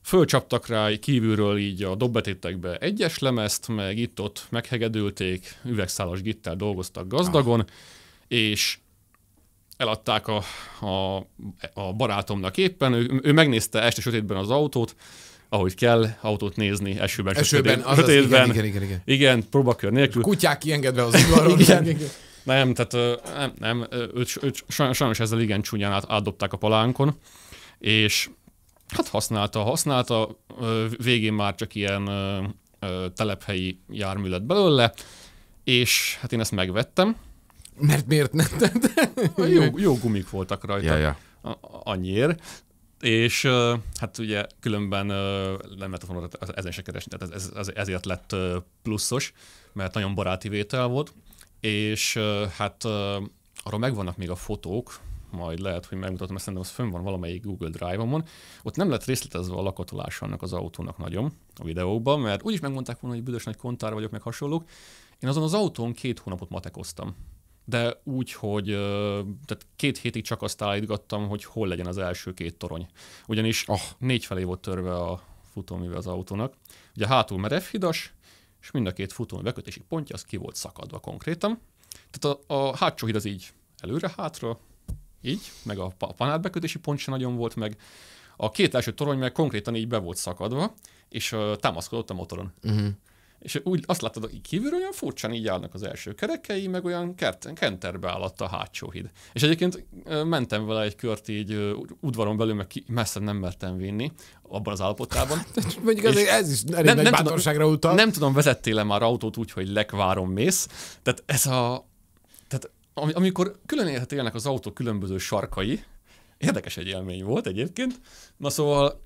fölcsaptak rá kívülről így a dobbetétekbe egyes lemezt, meg itt-ott meghegedülték, üvegszálas gittel dolgoztak gazdagon, és eladták a, a, a barátomnak éppen, ő, ő megnézte este sötétben az autót, ahogy kell autót nézni, esőben, esőben sötét, azaz, sötétben. Igen, igen, igen, igen. igen próbakör nélkül. Kutyák kiengedve az <laughs> udvaron. igen. igen. Nem, tehát nem, nem őt, őt sajnos ezzel igen csúnyán át, átdobták a palánkon, és hát használta, használta, végén már csak ilyen telephelyi jármű lett belőle, és hát én ezt megvettem. Mert miért nem? jó, jó gumik voltak rajta. Ja, ja. Annyiért és hát ugye különben nem lehetett volna ezen se keresni, tehát ez, ez, ezért lett pluszos, mert nagyon baráti vétel volt és hát arra megvannak még a fotók, majd lehet, hogy megmutatom, ezt, szerintem az fönn van valamelyik Google Drive-omon. Ott nem lett részletezve a lakatolása annak az autónak nagyon a videóban, mert úgyis megmondták volna, hogy büdös nagy kontár vagyok, meg hasonlók. Én azon az autón két hónapot matekoztam. De úgy, hogy tehát két hétig csak azt állítgattam, hogy hol legyen az első két torony. Ugyanis oh. négy felé volt törve a futóműve az autónak. Ugye hátul merev hidas, és mind a két futón bekötési pontja az ki volt szakadva konkrétan. Tehát a, a hátsó híd az így előre-hátra, így, meg a panát bekötési pont sem nagyon volt meg. A két első torony meg konkrétan így be volt szakadva, és uh, támaszkodott a motoron. Uh-huh és úgy azt láttad, hogy kívül olyan furcsán így állnak az első kerekei, meg olyan kert, kenterbe állott a hátsó híd. És egyébként mentem vele egy kört így udvaron belül, meg messze nem mertem vinni abban az állapotában. <laughs> Hát, mondjuk azért ez is elég nem, nem bátorságra tudom, utal. Nem tudom, vezettél már autót úgy, hogy lekvárom mész. Tehát ez a... Tehát amikor külön élnek az autó különböző sarkai, érdekes egy élmény volt egyébként. Na szóval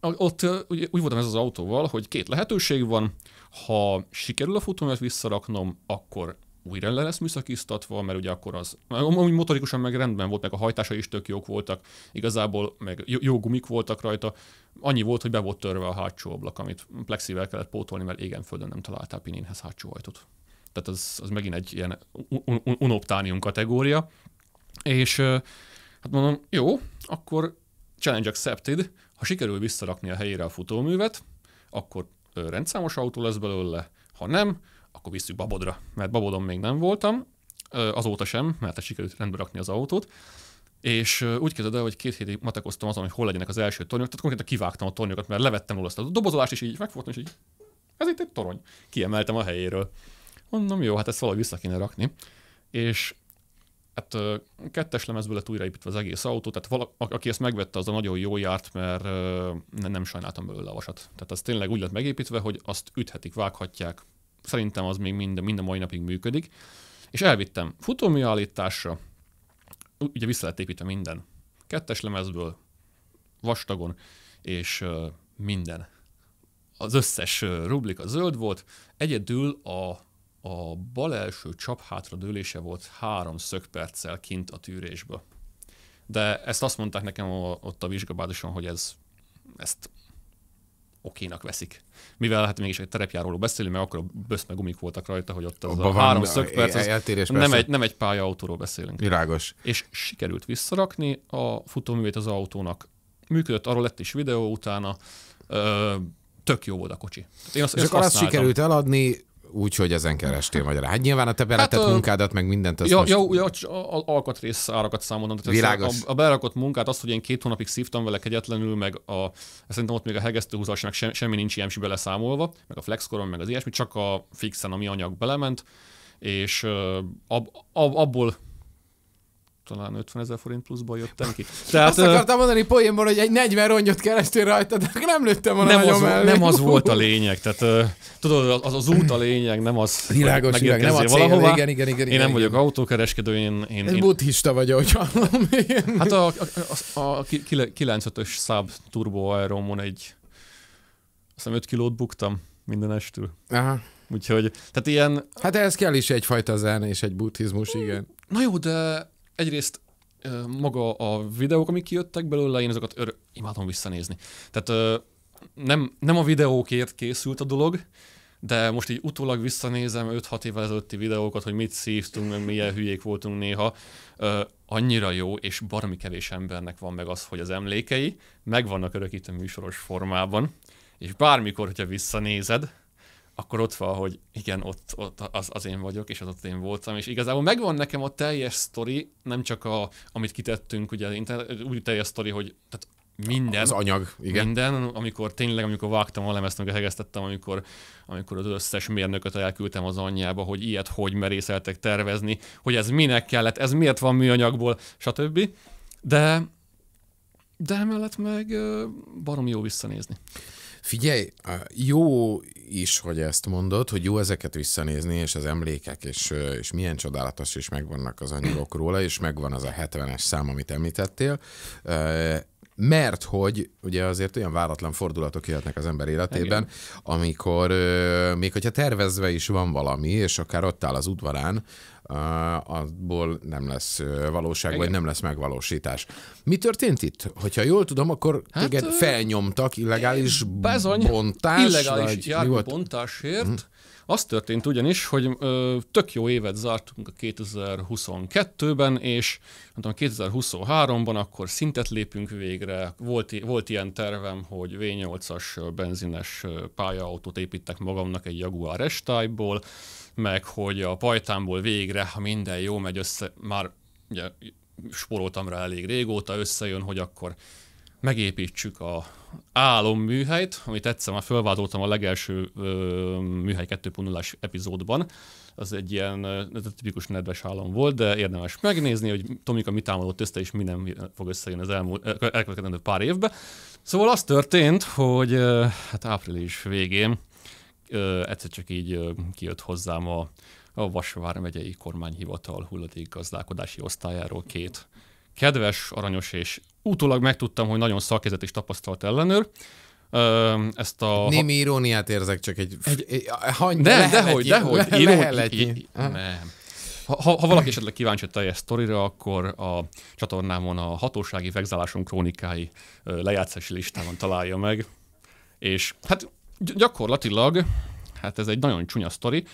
ott úgy, úgy voltam ez az autóval, hogy két lehetőség van, ha sikerül a futóművet visszaraknom, akkor újra le lesz műszakiztatva, mert ugye akkor az, amúgy motorikusan meg rendben volt, meg a hajtása is tök jók voltak, igazából meg jó, gumik voltak rajta, annyi volt, hogy be volt törve a hátsó ablak, amit plexivel kellett pótolni, mert égen földön nem találtál pininhez hátsó ajtót. Tehát az, az megint egy ilyen un- un- unoptánium kategória, és hát mondom, jó, akkor challenge accepted, ha sikerül visszarakni a helyére a futóművet, akkor rendszámos autó lesz belőle, ha nem, akkor visszük Babodra, mert Babodon még nem voltam, azóta sem, mert hát sikerült rendbe rakni az autót, és úgy kezdődött, el, hogy két hétig matekoztam azon, hogy hol legyenek az első tornyok, tehát konkrétan kivágtam a tornyokat, mert levettem róla azt a dobozolást, és így megfogtam, és így, ez itt egy torony. Kiemeltem a helyéről. Mondom, jó, hát ezt valahogy vissza kéne rakni. És hát kettes lemezből lett újraépítve az egész autó, tehát vala, aki ezt megvette, az a nagyon jó járt, mert nem sajnáltam belőle a vasat. Tehát az tényleg úgy lett megépítve, hogy azt üthetik, vághatják. Szerintem az még mind, mind a mai napig működik. És elvittem futóműállításra, ugye vissza lett építve minden. Kettes lemezből, vastagon, és minden. Az összes rublik a zöld volt, egyedül a a bal első csap dőlése volt három szögperccel kint a tűrésből. De ezt azt mondták nekem ott a vizsgabádoson, hogy ez, ezt okénak veszik. Mivel hát mégis egy terepjáróról beszélünk, mert akkor bösz meg gumik voltak rajta, hogy ott az Obba a három szögperc, az eltérés nem, egy, nem egy pályaautóról beszélünk. Virágos. És sikerült visszarakni a futóművét az autónak. Működött, arról lett is videó utána, ö, tök jó volt a kocsi. Én azt, és akkor azt sikerült eladni, úgy, hogy ezen kerestél magyar. Hát nyilván a te beletett hát, munkádat, meg mindent az. ja, most... ja, ja, alkatrész árakat számolom. Tehát Világos. A, a, berakott munkát, azt, hogy én két hónapig szívtam vele kegyetlenül, meg a, szerintem ott még a hegesztőhúzásnak sem, semmi nincs ilyen beleszámolva, meg a flexkoron, meg az ilyesmi, csak a fixen, ami anyag belement, és ab, ab, abból talán 50 ezer forint pluszba jöttem ki. <laughs> Tehát, Azt akartam mondani poénból, hogy egy 40 rongyot kerestél rajta, de nem lőttem volna nem az, mellé. Nem az volt a lényeg, tehát tudod, az, az út a lényeg, nem az, világos, hogy nem a cél, Igen, igen, igen, igen, én nem igen. vagyok autókereskedő, én... én, én... buddhista vagy, ahogy hallom. Hát a, a, a, a 95-ös Saab Turbo Aeromon egy azt hiszem 5 kilót buktam minden estül. Aha. Úgyhogy, tehát ilyen... Hát ez kell is egyfajta zene és egy buddhizmus, igen. Na jó, de egyrészt maga a videók, amik kijöttek belőle, én azokat ör- imádom visszanézni. Tehát nem, nem a videókért készült a dolog, de most így utólag visszanézem 5-6 évvel ezelőtti videókat, hogy mit szívtunk, meg milyen hülyék voltunk néha, annyira jó, és barmi kevés embernek van meg az, hogy az emlékei megvannak örökítő műsoros formában, és bármikor, hogyha visszanézed, akkor ott van, hogy igen, ott, ott az, az én vagyok, és az ott én voltam, és igazából megvan nekem a teljes sztori, nem csak a, amit kitettünk, ugye az internet, úgy teljes sztori, hogy tehát minden. Az anyag, igen. Minden, amikor tényleg, amikor vágtam a lemezt, amikor hegeztettem, amikor, amikor az összes mérnököt elküldtem az anyjába, hogy ilyet hogy merészeltek tervezni, hogy ez minek kellett, ez miért van műanyagból, stb. De, de emellett meg barom jó visszanézni. Figyelj, jó is, hogy ezt mondod, hogy jó ezeket visszanézni, és az emlékek, és, és milyen csodálatos is megvannak az anyagok róla, és megvan az a 70-es szám, amit említettél mert hogy ugye azért olyan váratlan fordulatok jöhetnek az ember életében, Igen. amikor még hogyha tervezve is van valami, és akár ott áll az udvarán, abból nem lesz valóság, Igen. vagy nem lesz megvalósítás. Mi történt itt? Hogyha jól tudom, akkor hát, téged ö... felnyomtak illegális bezony, bontás? Illegális vagy, bontásért. Hm. Az történt ugyanis, hogy ö, tök jó évet zártunk a 2022-ben, és mondtam 2023-ban akkor szintet lépünk végre. Volt, volt ilyen tervem, hogy V8-as benzines pályaautót építek magamnak egy Jaguar s meg hogy a pajtámból végre, ha minden jó megy össze, már ugye, spóroltam rá elég régóta, összejön, hogy akkor megépítsük a álomműhelyt, amit egyszer már felvázoltam a legelső ö, műhely 2.0-as epizódban. Az egy ilyen ö, tipikus nedves álom volt, de érdemes megnézni, hogy Tomika mit támadott össze, és mi nem fog összejönni az elmúlt, elkövetkezendő pár évbe. Szóval az történt, hogy ö, hát április végén ö, egyszer csak így ö, kijött hozzám a, a Vasvár megyei kormányhivatal gazdálkodási osztályáról két kedves, aranyos és utólag megtudtam, hogy nagyon szakézet és tapasztalt ellenőr, ezt a... Némi iróniát érzek, csak egy... egy... Hagy, de, dehogy, dehogy. Leheletnyi. Nem. Ha, ha valaki esetleg kíváncsi a teljes sztorira, akkor a csatornámon a hatósági vegzálásom krónikái lejátszási listában találja meg. És hát gyakorlatilag, hát ez egy nagyon csúnya sztori,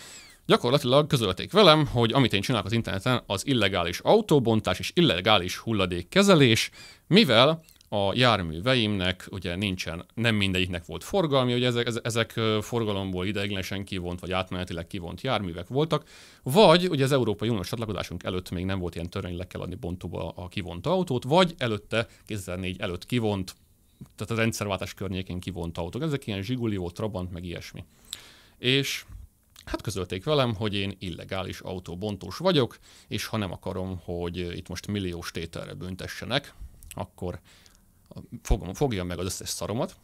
gyakorlatilag közölték velem, hogy amit én csinálok az interneten, az illegális autóbontás és illegális hulladékkezelés, mivel a járműveimnek ugye nincsen, nem mindegyiknek volt forgalmi, ugye ezek, ezek forgalomból ideiglenesen kivont, vagy átmenetileg kivont járművek voltak, vagy ugye az Európai Uniós csatlakozásunk előtt még nem volt ilyen törvény, le kell adni bontóba a kivont autót, vagy előtte, 2004 előtt kivont tehát a rendszerváltás környékén kivont autók. Ezek ilyen volt, Trabant, meg ilyesmi. És hát közölték velem, hogy én illegális autóbontós vagyok, és ha nem akarom, hogy itt most milliós tételre büntessenek, akkor fogom, fogjam meg az összes szaromat,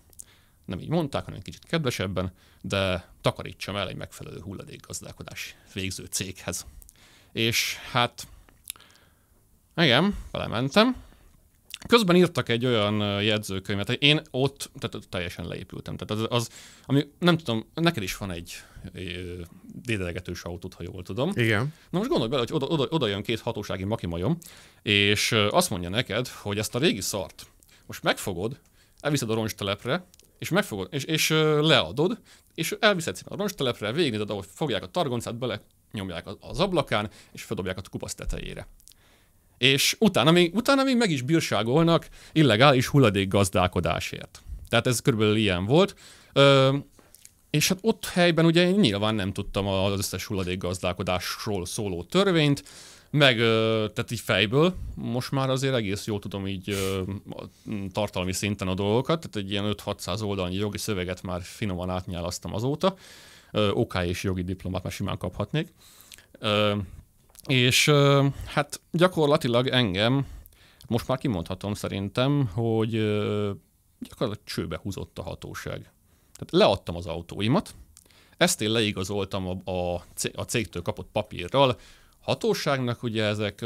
nem így mondták, hanem egy kicsit kedvesebben, de takarítsam el egy megfelelő hulladékgazdálkodás végző céghez. És hát, igen, belementem, Közben írtak egy olyan jegyzőkönyvet, hogy én ott tehát teljesen leépültem. Tehát az, az, ami nem tudom, neked is van egy dédelegetős autót, ha jól tudom. Igen. Na most gondolj bele, hogy oda, oda, oda jön két hatósági makimajom, és azt mondja neked, hogy ezt a régi szart most megfogod, elviszed a roncstelepre, és megfogod, és, és leadod, és elviszed a roncstelepre, végignézed, ahogy fogják a targoncát, bele nyomják az ablakán, és feldobják a kupasz tetejére és utána még, utána még meg is bírságolnak illegális hulladék gazdálkodásért. Tehát ez körülbelül ilyen volt. Ö, és hát ott helyben ugye én nyilván nem tudtam az összes hulladék gazdálkodásról szóló törvényt, meg tehát így fejből, most már azért egész jól tudom így tartalmi szinten a dolgokat, tehát egy ilyen 5-600 oldalnyi jogi szöveget már finoman átnyálasztam azóta, OK és jogi diplomát már simán kaphatnék. És hát gyakorlatilag engem, most már kimondhatom szerintem, hogy gyakorlatilag csőbe húzott a hatóság. Tehát leadtam az autóimat, ezt én leigazoltam a, a, a cégtől kapott papírral, hatóságnak ugye ezek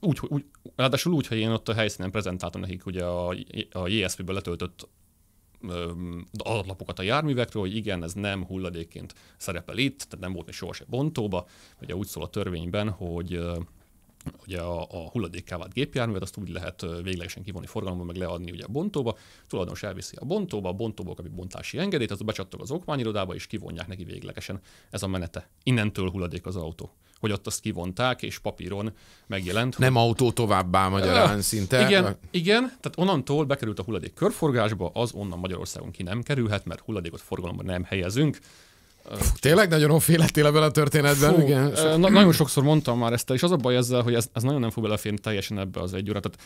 úgy, úgy, ráadásul úgy, hogy én ott a helyszínen prezentáltam nekik ugye a, a JSP-ből letöltött adatlapokat a járművekről, hogy igen, ez nem hulladékként szerepel itt, tehát nem volt még sohasem bontóba. Ugye úgy szól a törvényben, hogy ugye a, a hulladékká vált gépjárművet, azt úgy lehet véglegesen kivonni forgalomban, meg leadni ugye a bontóba, tulajdonos elviszi a bontóba, a bontóba kapja bontási engedélyt, azt becsattog az okmányirodába, és kivonják neki véglegesen. Ez a menete. Innentől hulladék az autó hogy ott azt kivonták, és papíron megjelent. Nem hogy... autó továbbá magyarán <laughs> szinte. Igen, igen, tehát onnantól bekerült a hulladék körforgásba, az onnan Magyarországon ki nem kerülhet, mert hulladékot forgalomban nem helyezünk. Fú, tényleg nagyon félettél ebben a történetben? Fú, igen, sok... na- nagyon sokszor mondtam már ezt, és az a baj ezzel, hogy ez, ez nagyon nem fog beleférni teljesen ebbe az egy óra. Tehát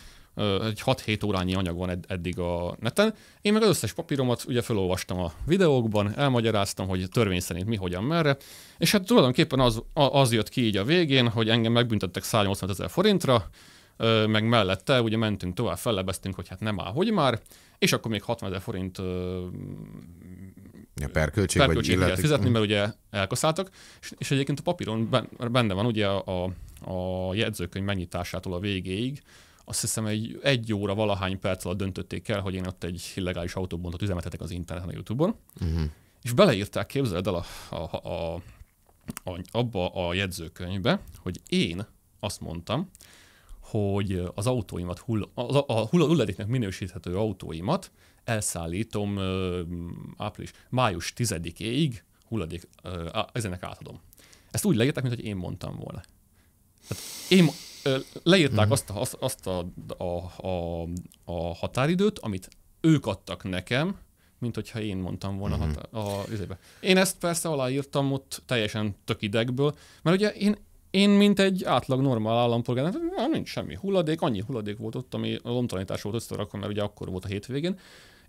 egy 6-7 órányi anyag van eddig a neten. Én meg az összes papíromat ugye felolvastam a videókban, elmagyaráztam, hogy törvény szerint mi, hogyan, merre. És hát tulajdonképpen az, az jött ki így a végén, hogy engem megbüntettek 180 ezer forintra, meg mellette ugye mentünk tovább, fellebeztünk, hogy hát nem áll, hogy már, és akkor még 60 ezer forint Ja, perköltség, költség vagy kell fizetni, mhm. mert ugye elkaszáltak, és, és egyébként a papíron benne van ugye a, a jegyzőkönyv megnyitásától a végéig, azt hiszem egy, egy óra valahány perc alatt döntötték el, hogy én ott egy illegális autóbontot üzemeltetek az interneten, a Youtube-on, uh-huh. és beleírták, képzeld el a, a, a, a, abba a jegyzőkönyvbe, hogy én azt mondtam, hogy az autóimat, hull, a, a hulladéknek minősíthető autóimat elszállítom április, május 10 ig hulladék, ezenek átadom. Ezt úgy leírták, mint hogy én mondtam volna. Hát én, leírták mhm. azt, a, azt a, a, a, a határidőt, amit ők adtak nekem, mint hogyha én mondtam volna uh-huh. Mm-hmm. a üzébe. Mhm. Én ezt persze aláírtam ott teljesen tök idegből, mert ugye én, én mint egy átlag normál állampolgár, hát, nem, nincs semmi hulladék, annyi hulladék volt ott, ami lomtalanítás volt összerakva, mert ugye akkor volt a hétvégén,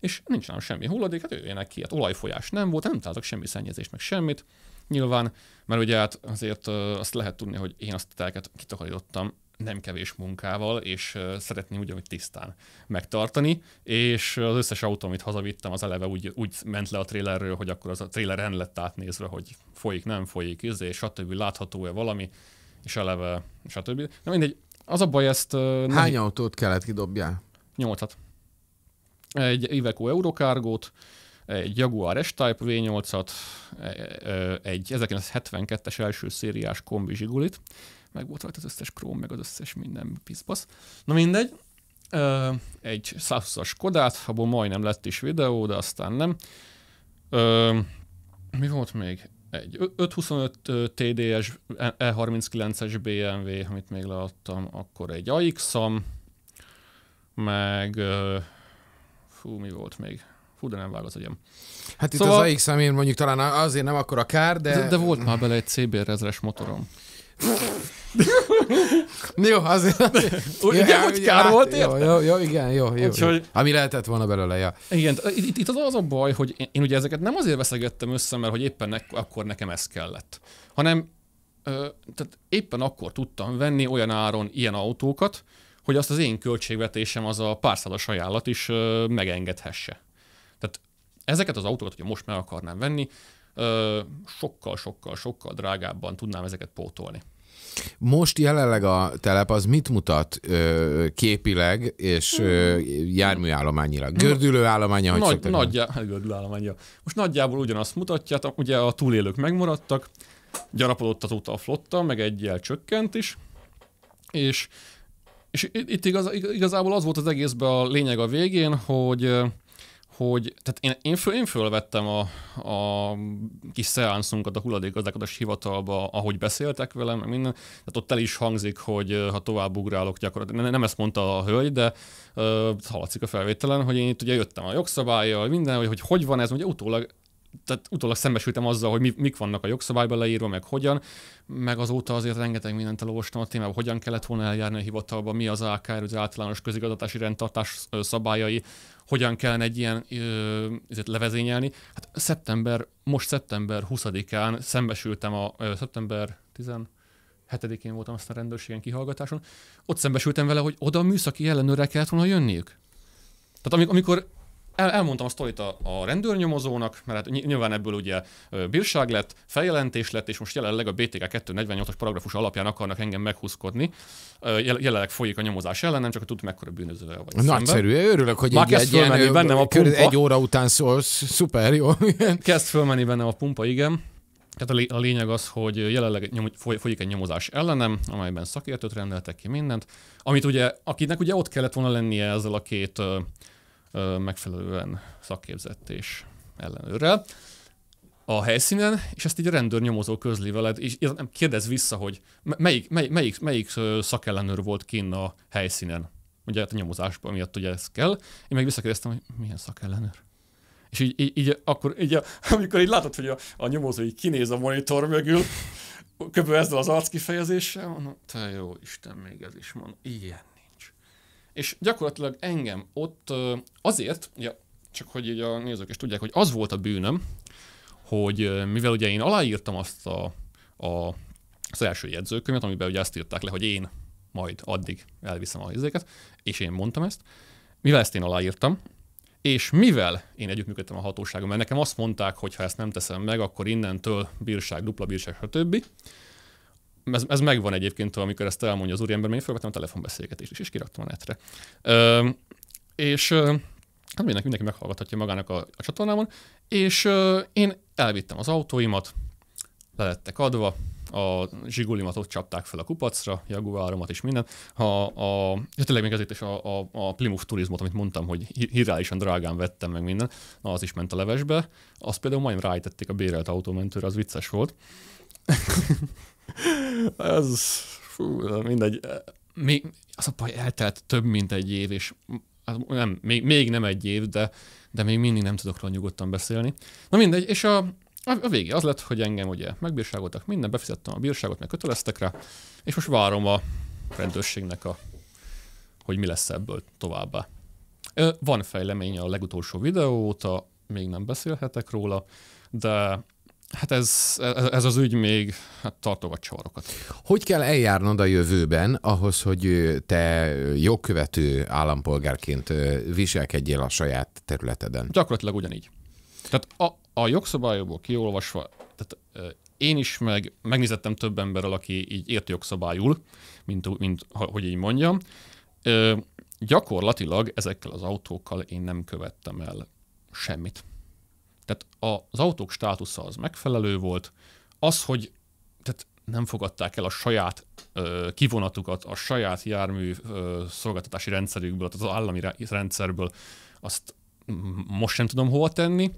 és nincs nálam semmi hulladék, hát jöjjenek ki, hát olajfolyás nem volt, nem találtak semmi szennyezést, meg semmit. Nyilván, mert ugye hát azért azt lehet tudni, hogy én azt a telket kitakarítottam nem kevés munkával, és szeretném ugyanúgy tisztán megtartani, és az összes autó, amit hazavittem, az eleve úgy, úgy ment le a trélerről, hogy akkor az a tréleren lett átnézve, hogy folyik, nem folyik, izé, stb. látható-e valami, és eleve, stb. Na mindegy, az a baj ezt... Hány nem... autót kellett kidobjál? Nyolcat egy Iveco Eurocargo-t, egy Jaguar S-Type V8-at, e, e, egy 1972-es első szériás kombi zsigulit, meg volt rajta az összes króm, meg az összes minden piszpasz. Na mindegy, egy 120-as Kodát, abból majdnem lett is videó, de aztán nem. Mi volt még? Egy 525 TDS E39-es BMW, amit még leadtam, akkor egy AX-am, meg Hú, mi volt még? Hú, de nem vág az agyam. Hát itt szóval... az AX én mondjuk talán azért nem a kár, de... De, de volt már bele egy CBR 1000 motorom. <laughs> jó, azért. azért. Ugye, ja, hogy kár hát, volt jó, jó, jó, igen, jó, jó. Úgyhogy, ami hát lehetett volna belőle, ja. Igen, itt, itt az, az a baj, hogy én, én ugye ezeket nem azért veszegettem össze, mert hogy éppen ne, akkor nekem ez kellett, hanem ö, tehát éppen akkor tudtam venni olyan áron ilyen autókat, hogy azt az én költségvetésem az a párszálas ajánlat is megengedhesse. Tehát ezeket az autókat, hogyha most meg akarnám venni, sokkal-sokkal-sokkal drágábban tudnám ezeket pótolni. Most jelenleg a telep az mit mutat ö, képileg és ö, járműállományilag? Gördülőállománya, hogy Nagy, nagyjá... Hát Gördülőállománya. Most nagyjából ugyanazt mutatja, ugye a túlélők megmaradtak, gyarapodott azóta a flotta, meg jel csökkent is, és és itt igaz, igazából az volt az egészben a lényeg a végén, hogy hogy tehát én, én, föl, én fölvettem a, a kis szeánszunkat a hulladékgazdálkodás hivatalba, ahogy beszéltek velem, meg minden, tehát ott el is hangzik, hogy ha tovább ugrálok gyakorlatilag, nem, nem ezt mondta a hölgy, de uh, hallatszik a felvételen, hogy én itt ugye jöttem a jogszabályjal, minden, hogy, hogy hogy van ez, ugye utólag tehát utólag szembesültem azzal, hogy mi, mik vannak a jogszabályban leírva, meg hogyan, meg azóta azért rengeteg mindent elolvastam a témában, hogyan kellett volna eljárni a hivatalba, mi az AKR, az általános közigazgatási rendtartás szabályai, hogyan kellene egy ilyen ö, levezényelni. Hát szeptember, most szeptember 20-án szembesültem a ö, szeptember 10 hetedikén voltam azt a rendőrségen kihallgatáson, ott szembesültem vele, hogy oda a műszaki ellenőre kellett volna jönniük. Tehát amikor el, elmondtam a sztorit a, a rendőrnyomozónak, mert hát nyilván ebből ugye bírság lett, feljelentés lett, és most jelenleg a BTK 248-as paragrafus alapján akarnak engem meghúzkodni. Jelenleg folyik a nyomozás ellen, nem csak a tud mekkora bűnözővel vagy Nagyszerű, szemben. örülök, hogy Már kezd fölmenni bennem a pumpa. Egy óra után szólsz, szuper, jó. kezd fölmenni bennem a pumpa, igen. Tehát a, lé- a lényeg az, hogy jelenleg nyom- foly- folyik egy nyomozás ellenem, amelyben szakértőt rendeltek ki mindent, amit ugye, akinek ugye ott kellett volna lennie ezzel a két megfelelően szakképzett és ellenőrrel a helyszínen, és ezt így a rendőr nyomozó közli veled, és nem kérdez vissza, hogy melyik, melyik, melyik, melyik szakellenőr volt kinn a helyszínen. Ugye hát a nyomozásban miatt ugye ez kell. Én meg visszakérdeztem, hogy milyen szakellenőr. És így, így, így akkor, így, <laughs> amikor így látod, hogy a, a nyomozó így kinéz a monitor mögül, <laughs> kb. ezzel az arckifejezéssel, mondom, te jó Isten, még ez is mond, ilyen és gyakorlatilag engem ott azért, ja, csak hogy így a nézők is tudják, hogy az volt a bűnöm, hogy mivel ugye én aláírtam azt a, a, az első jegyzőkönyvet, amiben ugye azt írták le, hogy én majd addig elviszem a hizéket, és én mondtam ezt, mivel ezt én aláírtam, és mivel én együttműködtem a hatóságon, mert nekem azt mondták, hogy ha ezt nem teszem meg, akkor innentől bírság, dupla bírság, stb ez, ez megvan egyébként, amikor ezt elmondja az úriember, mert én felvettem a telefonbeszélgetést is, és kiraktam a netre. Ö, és ö, hát mindenki, mindenki meghallgathatja magának a, a csatornámon, és ö, én elvittem az autóimat, lelettek adva, a zsigulimat ott csapták fel a kupacra, jaguáromat és minden. Ha a, ja, tényleg még ezért is a, a, a Plymouth turizmot, amit mondtam, hogy hirálisan drágán vettem meg minden, na az is ment a levesbe. Azt például majd rájtették a bérelt autómentőre, az vicces volt az fú, mindegy. Még, az a baj, eltelt több, mint egy év, és nem, még, még nem egy év, de, de még mindig nem tudok róla nyugodtan beszélni. Na mindegy, és a, a, a vége az lett, hogy engem ugye megbírságoltak, minden, befizettem a bírságot, meg köteleztek rá, és most várom a rendőrségnek a, hogy mi lesz ebből továbbá. Van fejlemény a legutolsó videó óta, még nem beszélhetek róla, de Hát ez, ez az ügy még hát tartogat csavarokat. Hogy kell eljárnod a jövőben ahhoz, hogy te jogkövető állampolgárként viselkedjél a saját területeden? Gyakorlatilag ugyanígy. Tehát a, a jogszabályokból kiolvasva, tehát én is meg megnézettem több emberrel, aki így ért jogszabályul, mint, mint hogy így mondjam. gyakorlatilag ezekkel az autókkal én nem követtem el semmit. Tehát az autók státusza az megfelelő volt. Az, hogy tehát nem fogadták el a saját ö, kivonatukat, a saját jármű ö, szolgáltatási rendszerükből, tehát az állami rendszerből, azt most sem tudom hova tenni.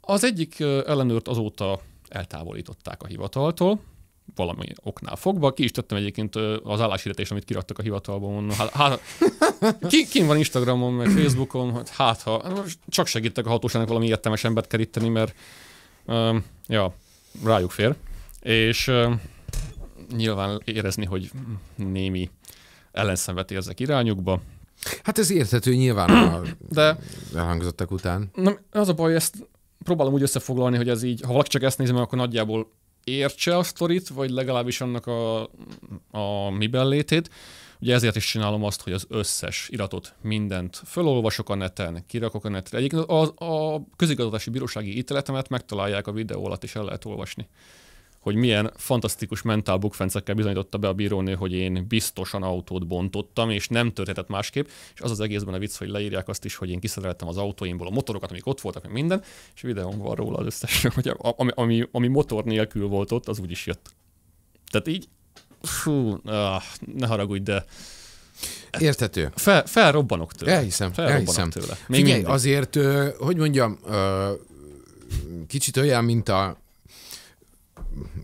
Az egyik ellenőrt azóta eltávolították a hivataltól, valami oknál fogva. Ki is tettem egyébként az álláshirdetést, amit kiraktak a hivatalban. Mondom, hát, hát, ki, kim van Instagramon, meg Facebookon, hát, hát ha, csak segítek a hatóságnak valami értelmes embert keríteni, mert um, ja, rájuk fér. És um, nyilván érezni, hogy némi ellenszenvet érzek irányukba. Hát ez érthető nyilván a De elhangzottak után. Nem, az a baj, ezt próbálom úgy összefoglalni, hogy ez így, ha valaki csak ezt nézi meg, akkor nagyjából értse a sztorit, vagy legalábbis annak a, a miben létét. Ugye ezért is csinálom azt, hogy az összes iratot, mindent fölolvasok a neten, kirakok a netre. Egyébként a, a közigazgatási bírósági ítéletemet megtalálják a videó alatt, és el lehet olvasni hogy milyen fantasztikus mentál bukfencekkel bizonyította be a bírónő, hogy én biztosan autót bontottam, és nem történhetett másképp, és az az egészben a vicc, hogy leírják azt is, hogy én kiszereltem az autóimból a motorokat, amik ott voltak, meg minden, és videón van róla az összes, <laughs> hogy ami, ami, ami motor nélkül volt ott, az úgy is jött. Tehát így, fú, ah, ne haragudj, de Érthető. Fel, felrobbanok tőle. Elhiszem, felrobbanok elhiszem. Tőle. Még Figyelj, mindig. azért, hogy mondjam, kicsit olyan, mint a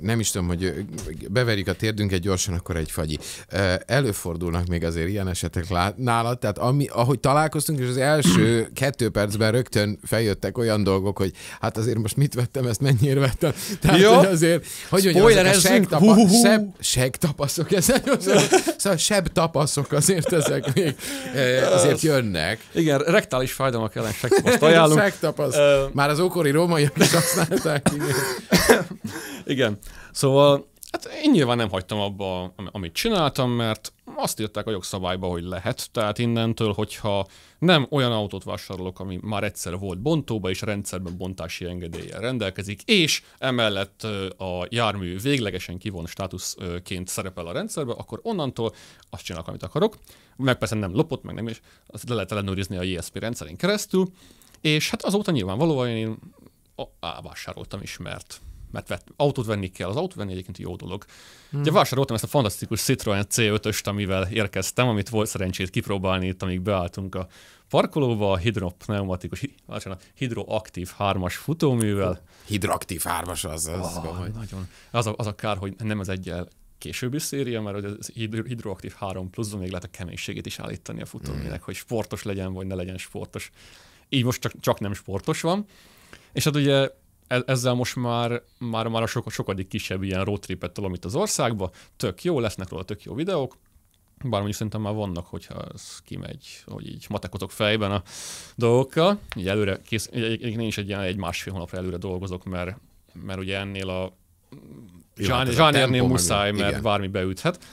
nem is tudom, hogy beverik a egy gyorsan, akkor egy fagyi. Előfordulnak még azért ilyen esetek nálad, tehát ami, ahogy találkoztunk, és az első kettő percben rögtön feljöttek olyan dolgok, hogy hát azért most mit vettem, ezt mennyire vettem. Tehát, Jó. Hogy azért, hogy mondjam, ezek a segtapa, seb, segtapaszok, ezek, <laughs> szóval, szóval seb tapaszok azért ezek még azért jönnek. Igen, rektális fájdalmak ellen segtapaszt ajánlunk. <laughs> segtapasz. Már az ókori rómaiak is használták. Igen. <laughs> igen. Szóval hát én nyilván nem hagytam abba, amit csináltam, mert azt írták a jogszabályba, hogy lehet. Tehát innentől, hogyha nem olyan autót vásárolok, ami már egyszer volt bontóba, és rendszerben bontási engedéllyel rendelkezik, és emellett a jármű véglegesen kivon státuszként szerepel a rendszerbe, akkor onnantól azt csinálok, amit akarok. Meg persze nem lopott, meg nem is, azt le lehet ellenőrizni a JSP rendszerén keresztül, és hát azóta nyilvánvalóan én a vásároltam is, mert mert vett, autót venni kell, az autót venni egyébként jó dolog. Hmm. Ugye vásároltam ezt a fantasztikus Citroen C5-öst, amivel érkeztem, amit volt szerencsét kipróbálni itt, amíg beálltunk a parkolóba, a hidropneumatikus, hidroaktív hármas futóművel. Hidroaktív hármas az, az oh, Nagyon. Az a, az a kár, hogy nem az egyel későbbi széria, mert az hidroaktív 3 pluszban még lehet a keménységét is állítani a futóműnek, hmm. hogy sportos legyen, vagy ne legyen sportos. Így most csak, csak nem sportos van. És hát ugye E-, ezzel most már, már, már a sok, sokadik kisebb ilyen roadtripet itt az országba, tök jó, lesznek róla tök jó videók, bár mondjuk szerintem már vannak, hogyha ez kimegy, hogy így matekotok fejben a dolgokkal. Így előre kész, egyébként én egy, ilyen, egy másfél hónapra előre dolgozok, mert, mert ugye ennél a hát zsánérnél muszáj, mert igen. bármi beüthet.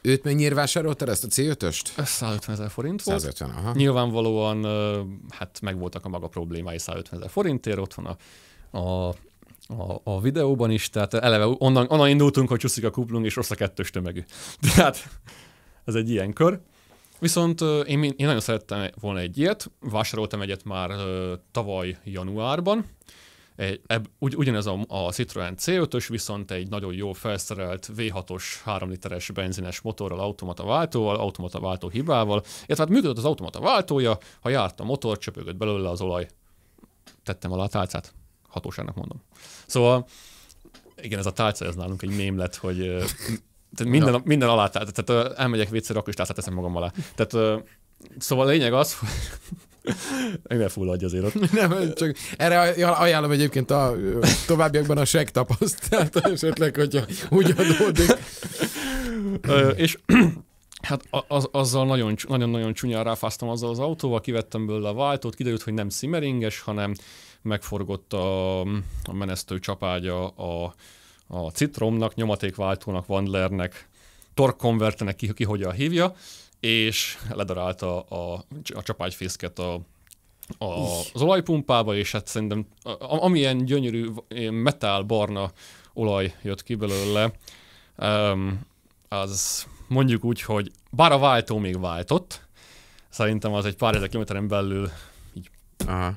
Őt mennyire vásároltad ezt a C5-öst? 150 ezer forint volt. 150, aha. Nyilvánvalóan hát megvoltak a maga problémái 150 ezer forintért, ott van a a, a, a videóban is, tehát eleve onnan, onnan indultunk, hogy csúszik a kuplung, és rossz a kettős tömegű. <laughs> Tehát ez egy ilyen kör. Viszont én, én nagyon szerettem volna egy ilyet, vásároltam egyet már ö, tavaly januárban, egy, eb, ugy, ugyanez a, a Citroen C5-ös, viszont egy nagyon jó felszerelt V6-os 3 literes benzines motorral, automata váltóval, automata váltó hibával, illetve hát működött az automata váltója, ha járt a motor, csöpögött belőle az olaj, tettem alá a tálcát hatóságnak mondom. Szóval igen, ez a tárca, ez nálunk egy mém lett, hogy tehát minden, ja. minden alá, tehát, tehát elmegyek vécére, akkor is tárcát teszem magam alá. Tehát Szóval a lényeg az, hogy <laughs> meg ne fulladj azért ott. Nem, csak erre ajánlom egyébként a továbbiakban a seg tapasztalat, <laughs> esetleg, hogyha úgy adódik. Ö, és <clears throat> hát az, azzal nagyon, nagyon-nagyon csúnyán ráfáztam azzal az autóval, kivettem belőle a váltót, kiderült, hogy nem szimeringes, hanem megforgott a, a menesztő csapágya a, a Citromnak, nyomatékváltónak, Wandlernek, torkkonvertenek ki, ki hogyan hívja, és ledarálta a, a, a csapágyfészket a, a, az olajpumpába, és hát szerintem a, amilyen gyönyörű metál barna olaj jött ki belőle, um, az mondjuk úgy, hogy bár a váltó még váltott, szerintem az egy pár ezer kilométeren belül így Aha.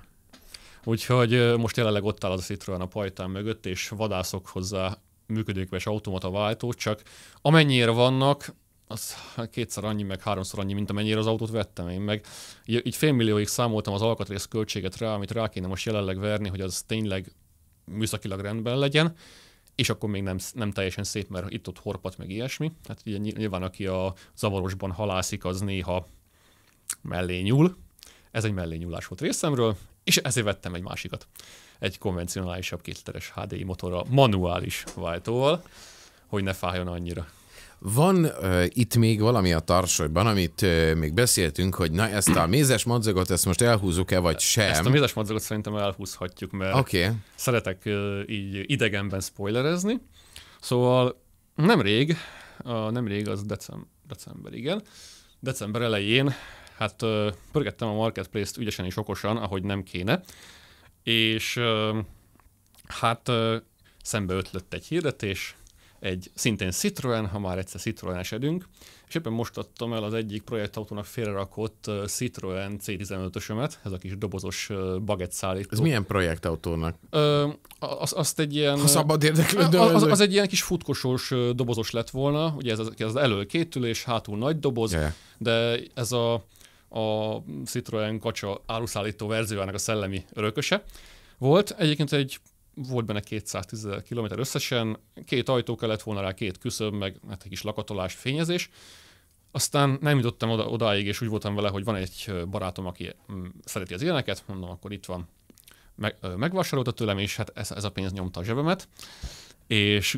Úgyhogy most jelenleg ott áll az a Citroen a pajtán mögött, és vadászok hozzá működőképes automata váltó, csak amennyire vannak, az hát kétszer annyi, meg háromszor annyi, mint amennyire az autót vettem én meg. Így félmillióig számoltam az alkatrész költséget rá, amit rá kéne most jelenleg verni, hogy az tényleg műszakilag rendben legyen, és akkor még nem, nem teljesen szép, mert itt-ott horpat, meg ilyesmi. Hát ugye nyilván, aki a zavarosban halászik, az néha mellé nyúl. Ez egy mellé nyúlás volt részemről, és ezért vettem egy másikat. Egy konvencionálisabb kétliteres HDI motorral, manuális váltóval, hogy ne fájjon annyira. Van ö, itt még valami a tarsolyban, amit ö, még beszéltünk, hogy na ezt a mézes madzagot, ezt most elhúzzuk-e, vagy sem? Ezt a mézes madzagot szerintem elhúzhatjuk, mert okay. szeretek ö, így idegenben spoilerezni. Szóval nemrég, a, nemrég az december, december, igen, december elején Hát pörgettem a marketplace-t ügyesen és okosan, ahogy nem kéne, és hát szembe ötlött egy hirdetés, egy szintén Citroen, ha már egyszer Citroen esedünk, és éppen most adtam el az egyik projektautónak félrerakott Citroen C15-ösömet, ez a kis dobozos baget szállító. Ez milyen projektautónak? Ö, az, azt egy ilyen... Ha szabad érdeklődő. Az, az, egy ilyen kis futkosós dobozos lett volna, ugye ez az, ez elől kétülés, hátul nagy doboz, yeah. de ez a a Citroen kacsa áruszállító verziójának a szellemi örököse volt. Egyébként egy volt benne 210 km összesen, két ajtó kellett volna rá, két küszöb, meg hát egy kis lakatolás, fényezés. Aztán nem jutottam oda, odáig, és úgy voltam vele, hogy van egy barátom, aki mm, szereti az ilyeneket, mondom, akkor itt van. Meg, megvásárolta tőlem, és hát ez, ez a pénz nyomta a zsebemet, és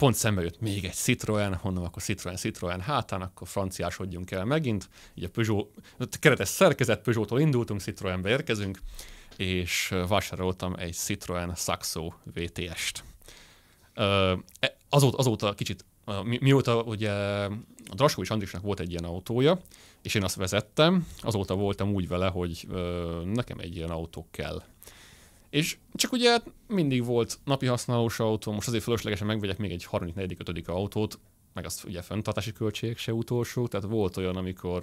pont szembe jött még egy Citroen, honnan akkor Citroen, Citroen hátán, akkor franciásodjunk el megint, így a Peugeot, a keretes szerkezet, peugeot indultunk, Citroenbe érkezünk, és vásároltam egy Citroen Saxo VTS-t. E, azóta, azóta kicsit, mióta ugye a Draskó és Andrisnak volt egy ilyen autója, és én azt vezettem, azóta voltam úgy vele, hogy nekem egy ilyen autó kell és csak ugye hát mindig volt napi használós autó, most azért fölöslegesen megvegyek még egy harmadik, negyedik, ötödik autót, meg azt ugye fenntartási költségek se utolsó, tehát volt olyan, amikor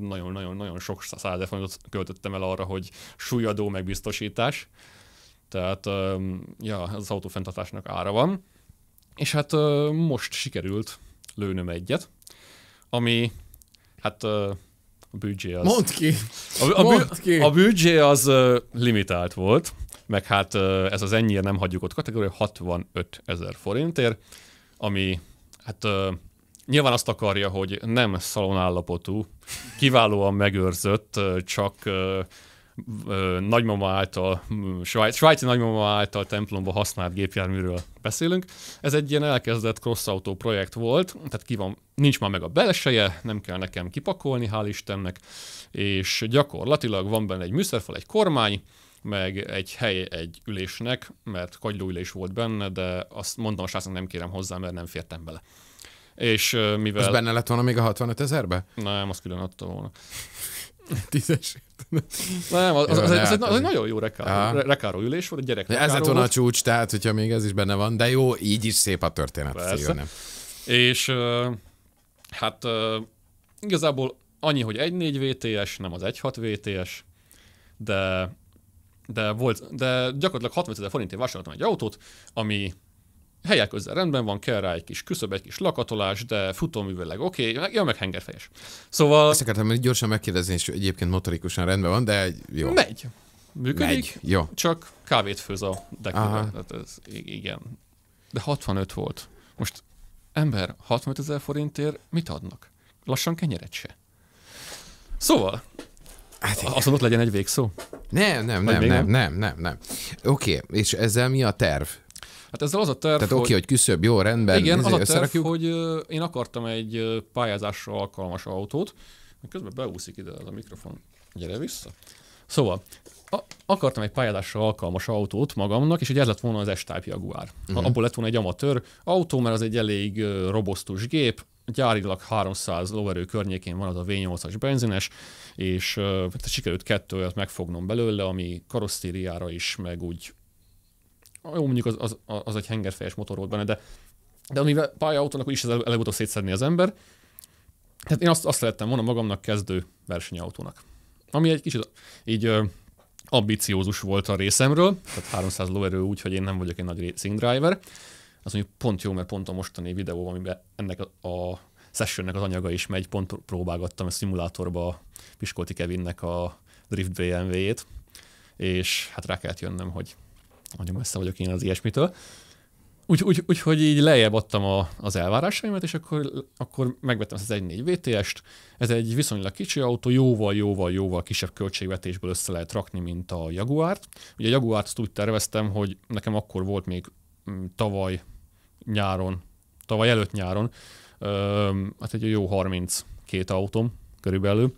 nagyon-nagyon-nagyon sok száz költöttem el arra, hogy súlyadó megbiztosítás, tehát ja, az autó fenntartásnak ára van, és hát most sikerült lőnöm egyet, ami hát a büdzsé az... Mondd ki! A, a, Mondd ki. a büdzsé az limitált volt, meg hát ez az ennyire nem hagyjuk ott kategória, 65 ezer forintért, ami hát nyilván azt akarja, hogy nem szalonállapotú, kiválóan megőrzött, csak nagymama által, svájci, svájci nagymama által templomba használt gépjárműről beszélünk. Ez egy ilyen elkezdett cross projekt volt, tehát ki van, nincs már meg a belseje, nem kell nekem kipakolni, hál' Istennek, és gyakorlatilag van benne egy műszerfal, egy kormány, meg egy hely egy ülésnek, mert kagylóülés volt benne, de azt mondtam a srácnak, nem kérem hozzá, mert nem fértem bele. És mivel... Az benne lett volna még a 65 ezerbe? Nem, az külön adta volna. <laughs> Tízes. Nem, hát az, az, az, az, egy, az egy nagyon jó rekáró, ülés volt, egy gyerek. Ez lett volna a csúcs, tehát hogyha még ez is benne van, de jó, így is szép a történet. Persze. Nem? És hát igazából annyi, hogy 1-4 VTS, nem az 1-6 VTS, de de, volt, de gyakorlatilag 60 ezer forintért vásároltam egy autót, ami helyek közel rendben van, kell rá egy kis küszöb, egy kis lakatolás, de futóművőleg oké, okay, ja, meg hengerfejes. Szóval... Ezt akartam hogy gyorsan megkérdezni, és egyébként motorikusan rendben van, de jó. Megy. Működik, Megy. Jó. csak kávét főz a dekóra. Hát ez, igen. De 65 volt. Most ember, 65 ezer forintért mit adnak? Lassan kenyeret se. Szóval, Hát igen. Azon ott legyen egy végszó? Nem, nem, nem, nem, nem, nem, nem, nem. Oké, okay. és ezzel mi a terv? Hát ezzel az a terv, Tehát oké, okay, hogy küszöbb, jó, rendben. Igen, izé az a terv, hogy én akartam egy pályázásra alkalmas autót, közben beúszik ide az a mikrofon. Gyere vissza. Szóval, a, akartam egy pályázásra alkalmas autót magamnak, és egy ez lett volna az S-Type Jaguar. Uh-huh. Abból lett volna egy amatőr autó, mert az egy elég robosztus gép, gyárilag 300 lóerő környékén van az a V8-as benzines, és uh, sikerült kettő olyat megfognom belőle, ami karosztériára is, meg úgy jó, mondjuk az, az, az egy hengerfejes motor volt benne, de, de amivel pályautónak is előbb-utóbb szétszedni az ember, tehát én azt, azt lehettem volna magamnak kezdő versenyautónak. Ami egy kicsit így uh, ambiciózus volt a részemről, tehát 300 lóerő úgy, hogy én nem vagyok egy nagy racing driver, az mondjuk pont jó, mert pont a mostani videó, amiben ennek a, a sessionnek az anyaga is megy, pont próbálgattam a szimulátorba Piskolti Kevinnek a Drift BMW-jét, és hát rá kellett jönnöm, hogy nagyon messze vagyok én az ilyesmitől. Úgyhogy úgy, úgy, így lejjebb adtam a, az elvárásaimat, és akkor, akkor megvettem ezt az 1.4 VTS-t. Ez egy viszonylag kicsi autó, jóval, jóval, jóval kisebb költségvetésből össze lehet rakni, mint a Jaguárt. Ugye a Jaguárt úgy terveztem, hogy nekem akkor volt még mm, tavaly nyáron, tavaly előtt nyáron, hát egy jó 32 autóm körülbelül.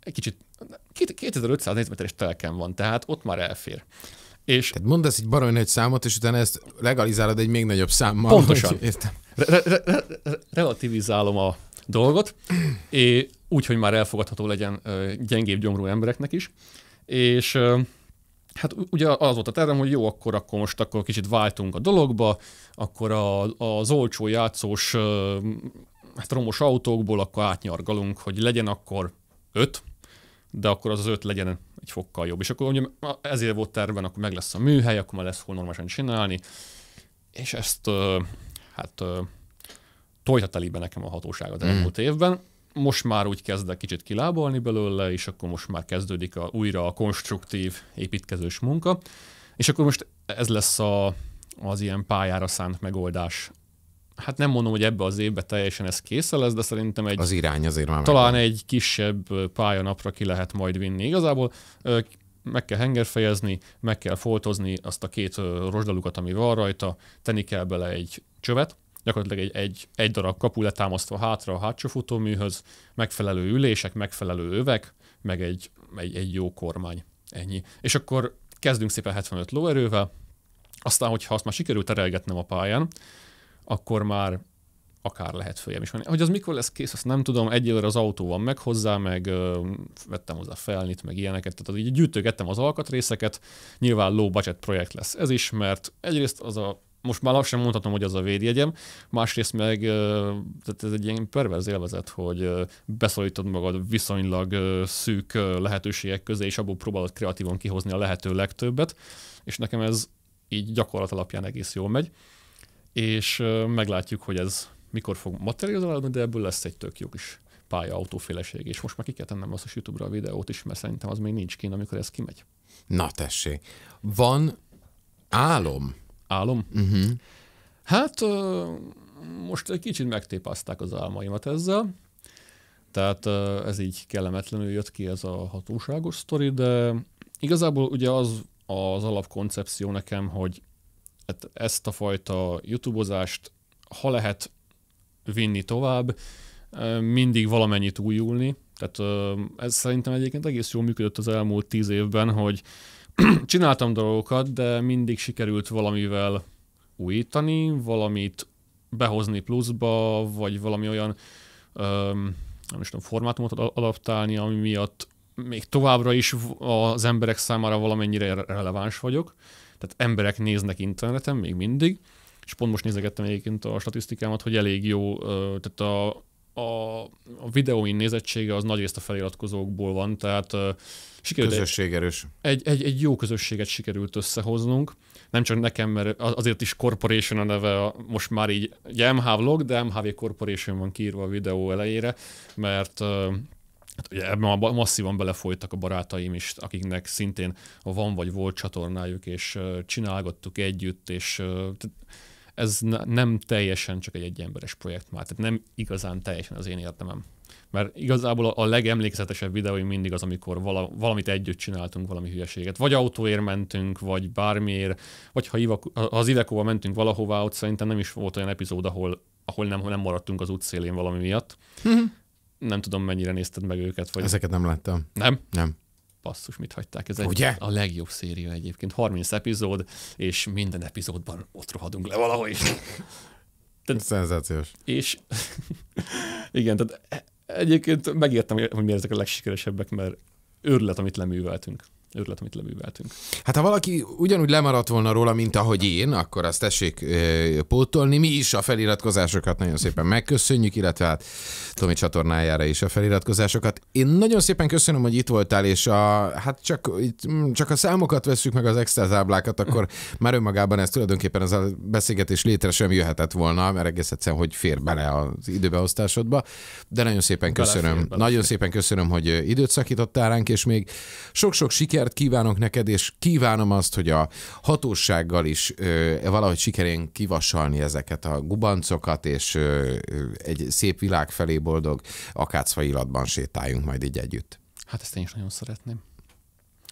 Egy kicsit 2500 négyzetméteres telken van, tehát ott már elfér. És tehát mondasz egy baromi nagy számot, és utána ezt legalizálod egy még nagyobb számmal. Pontosan. <laughs> Értem. Re- re- re- relativizálom a dolgot, és úgy, hogy már elfogadható legyen gyengébb gyomrú embereknek is, és Hát ugye az volt a terem, hogy jó, akkor, akkor most akkor kicsit váltunk a dologba, akkor a, az olcsó játszós hát romos autókból akkor átnyargalunk, hogy legyen akkor öt, de akkor az az öt legyen egy fokkal jobb. És akkor ugye ezért volt terven, akkor meg lesz a műhely, akkor már lesz hol normálisan csinálni, és ezt hát tojta nekem a hatóság mm. elmúlt mm. évben most már úgy kezdek kicsit kilábalni belőle, és akkor most már kezdődik a, újra a konstruktív építkezős munka. És akkor most ez lesz a, az ilyen pályára szánt megoldás. Hát nem mondom, hogy ebbe az évbe teljesen ez készen lesz, de szerintem egy... Az irány azért már Talán megvan. egy kisebb pályanapra ki lehet majd vinni. Igazából meg kell hengerfejezni, meg kell foltozni azt a két rozsdalukat, ami van rajta, tenni kell bele egy csövet, gyakorlatilag egy, egy, egy darab kapu letámasztva hátra a hátsó futóműhöz, megfelelő ülések, megfelelő övek, meg egy, egy, egy jó kormány. Ennyi. És akkor kezdünk szépen 75 lóerővel, aztán, hogyha azt már sikerült terelgetnem a pályán, akkor már akár lehet följem is menni. Hogy az mikor lesz kész, azt nem tudom, egyelőre az autó van meg hozzá, meg ö, vettem hozzá felnit, meg ilyeneket, tehát így gyűjtögettem az alkatrészeket, nyilván low budget projekt lesz ez is, mert egyrészt az a most már lassan mondhatom, hogy az a védjegyem, másrészt meg tehát ez egy ilyen perverz élvezet, hogy beszorítod magad viszonylag szűk lehetőségek közé, és abból próbálod kreatívan kihozni a lehető legtöbbet, és nekem ez így gyakorlat alapján egész jól megy, és meglátjuk, hogy ez mikor fog materializálódni, de ebből lesz egy tök jó kis pálya autóféleség, és most már ki kell tennem azt a YouTube-ra a videót is, mert szerintem az még nincs kín, amikor ez kimegy. Na tessék, van álom, álom? Uh-huh. Hát most egy kicsit megtépázták az álmaimat ezzel, tehát ez így kellemetlenül jött ki ez a hatóságos sztori, de igazából ugye az az alapkoncepció nekem, hogy hát ezt a fajta youtubozást, ha lehet vinni tovább, mindig valamennyit újulni. Tehát ez szerintem egyébként egész jól működött az elmúlt tíz évben, hogy <clears throat> csináltam dolgokat, de mindig sikerült valamivel újítani, valamit behozni pluszba, vagy valami olyan öm, nem is tudom, formátumot adaptálni, ami miatt még továbbra is az emberek számára valamennyire releváns vagyok. Tehát emberek néznek interneten még mindig, és pont most nézegettem egyébként a statisztikámat, hogy elég jó, tehát a, a, a videóin nézettsége az nagyrészt a feliratkozókból van, tehát sikerült Közösség erős. Egy, egy, egy jó közösséget sikerült összehoznunk. Nem csak nekem, mert azért is Corporation a neve, a, most már így egy MH vlog, de MHV Corporation van kiírva a videó elejére, mert Hát ugye ebben masszívan belefolytak a barátaim is, akiknek szintén van vagy volt csatornájuk, és csinálgattuk együtt, és ez nem teljesen csak egy egyemberes projekt már, tehát nem igazán teljesen az én értemem. Mert igazából a legemlékezetesebb videóim mindig az, amikor vala, valamit együtt csináltunk, valami hülyeséget. Vagy autóért mentünk, vagy bármiért, vagy ha, Ivaku, az Ivekóval mentünk valahová, ott szerintem nem is volt olyan epizód, ahol, ahol nem, nem maradtunk az útszélén valami miatt. <laughs> nem tudom, mennyire nézted meg őket. Vagy... Ezeket nem láttam. Nem? Nem basszus, mit hagyták. Ez Ugye? egy a legjobb széria egyébként. 30 epizód, és minden epizódban ott rohadunk le valahol. De, <laughs> Szenzációs. És <laughs> igen, tehát Egyébként megértem, hogy mi ezek a legsikeresebbek, mert őrület, amit leműveltünk őrület, amit leműveltünk. Hát ha valaki ugyanúgy lemaradt volna róla, mint ahogy én, akkor azt tessék pótolni. Mi is a feliratkozásokat nagyon szépen megköszönjük, illetve hát Tomi csatornájára is a feliratkozásokat. Én nagyon szépen köszönöm, hogy itt voltál, és a, hát csak, mm, csak a számokat veszük meg az extra táblákat, akkor <laughs> már önmagában ez tulajdonképpen ez a beszélgetés létre sem jöhetett volna, mert egész egyszerűen, hogy fér bele az időbeosztásodba. De nagyon szépen köszönöm. Belefér, belefér. Nagyon szépen köszönöm, hogy időt szakítottál ránk, és még sok-sok siker sikert kívánok neked, és kívánom azt, hogy a hatósággal is ö, valahogy sikerén kivasalni ezeket a gubancokat, és ö, egy szép világ felé boldog akácfa illatban sétáljunk majd így együtt. Hát ezt én is nagyon szeretném.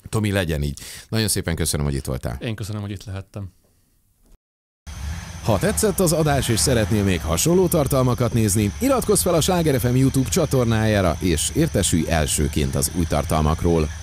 Tomi, legyen így. Nagyon szépen köszönöm, hogy itt voltál. Én köszönöm, hogy itt lehettem. Ha tetszett az adás és szeretnél még hasonló tartalmakat nézni, iratkozz fel a Sláger FM YouTube csatornájára és értesülj elsőként az új tartalmakról.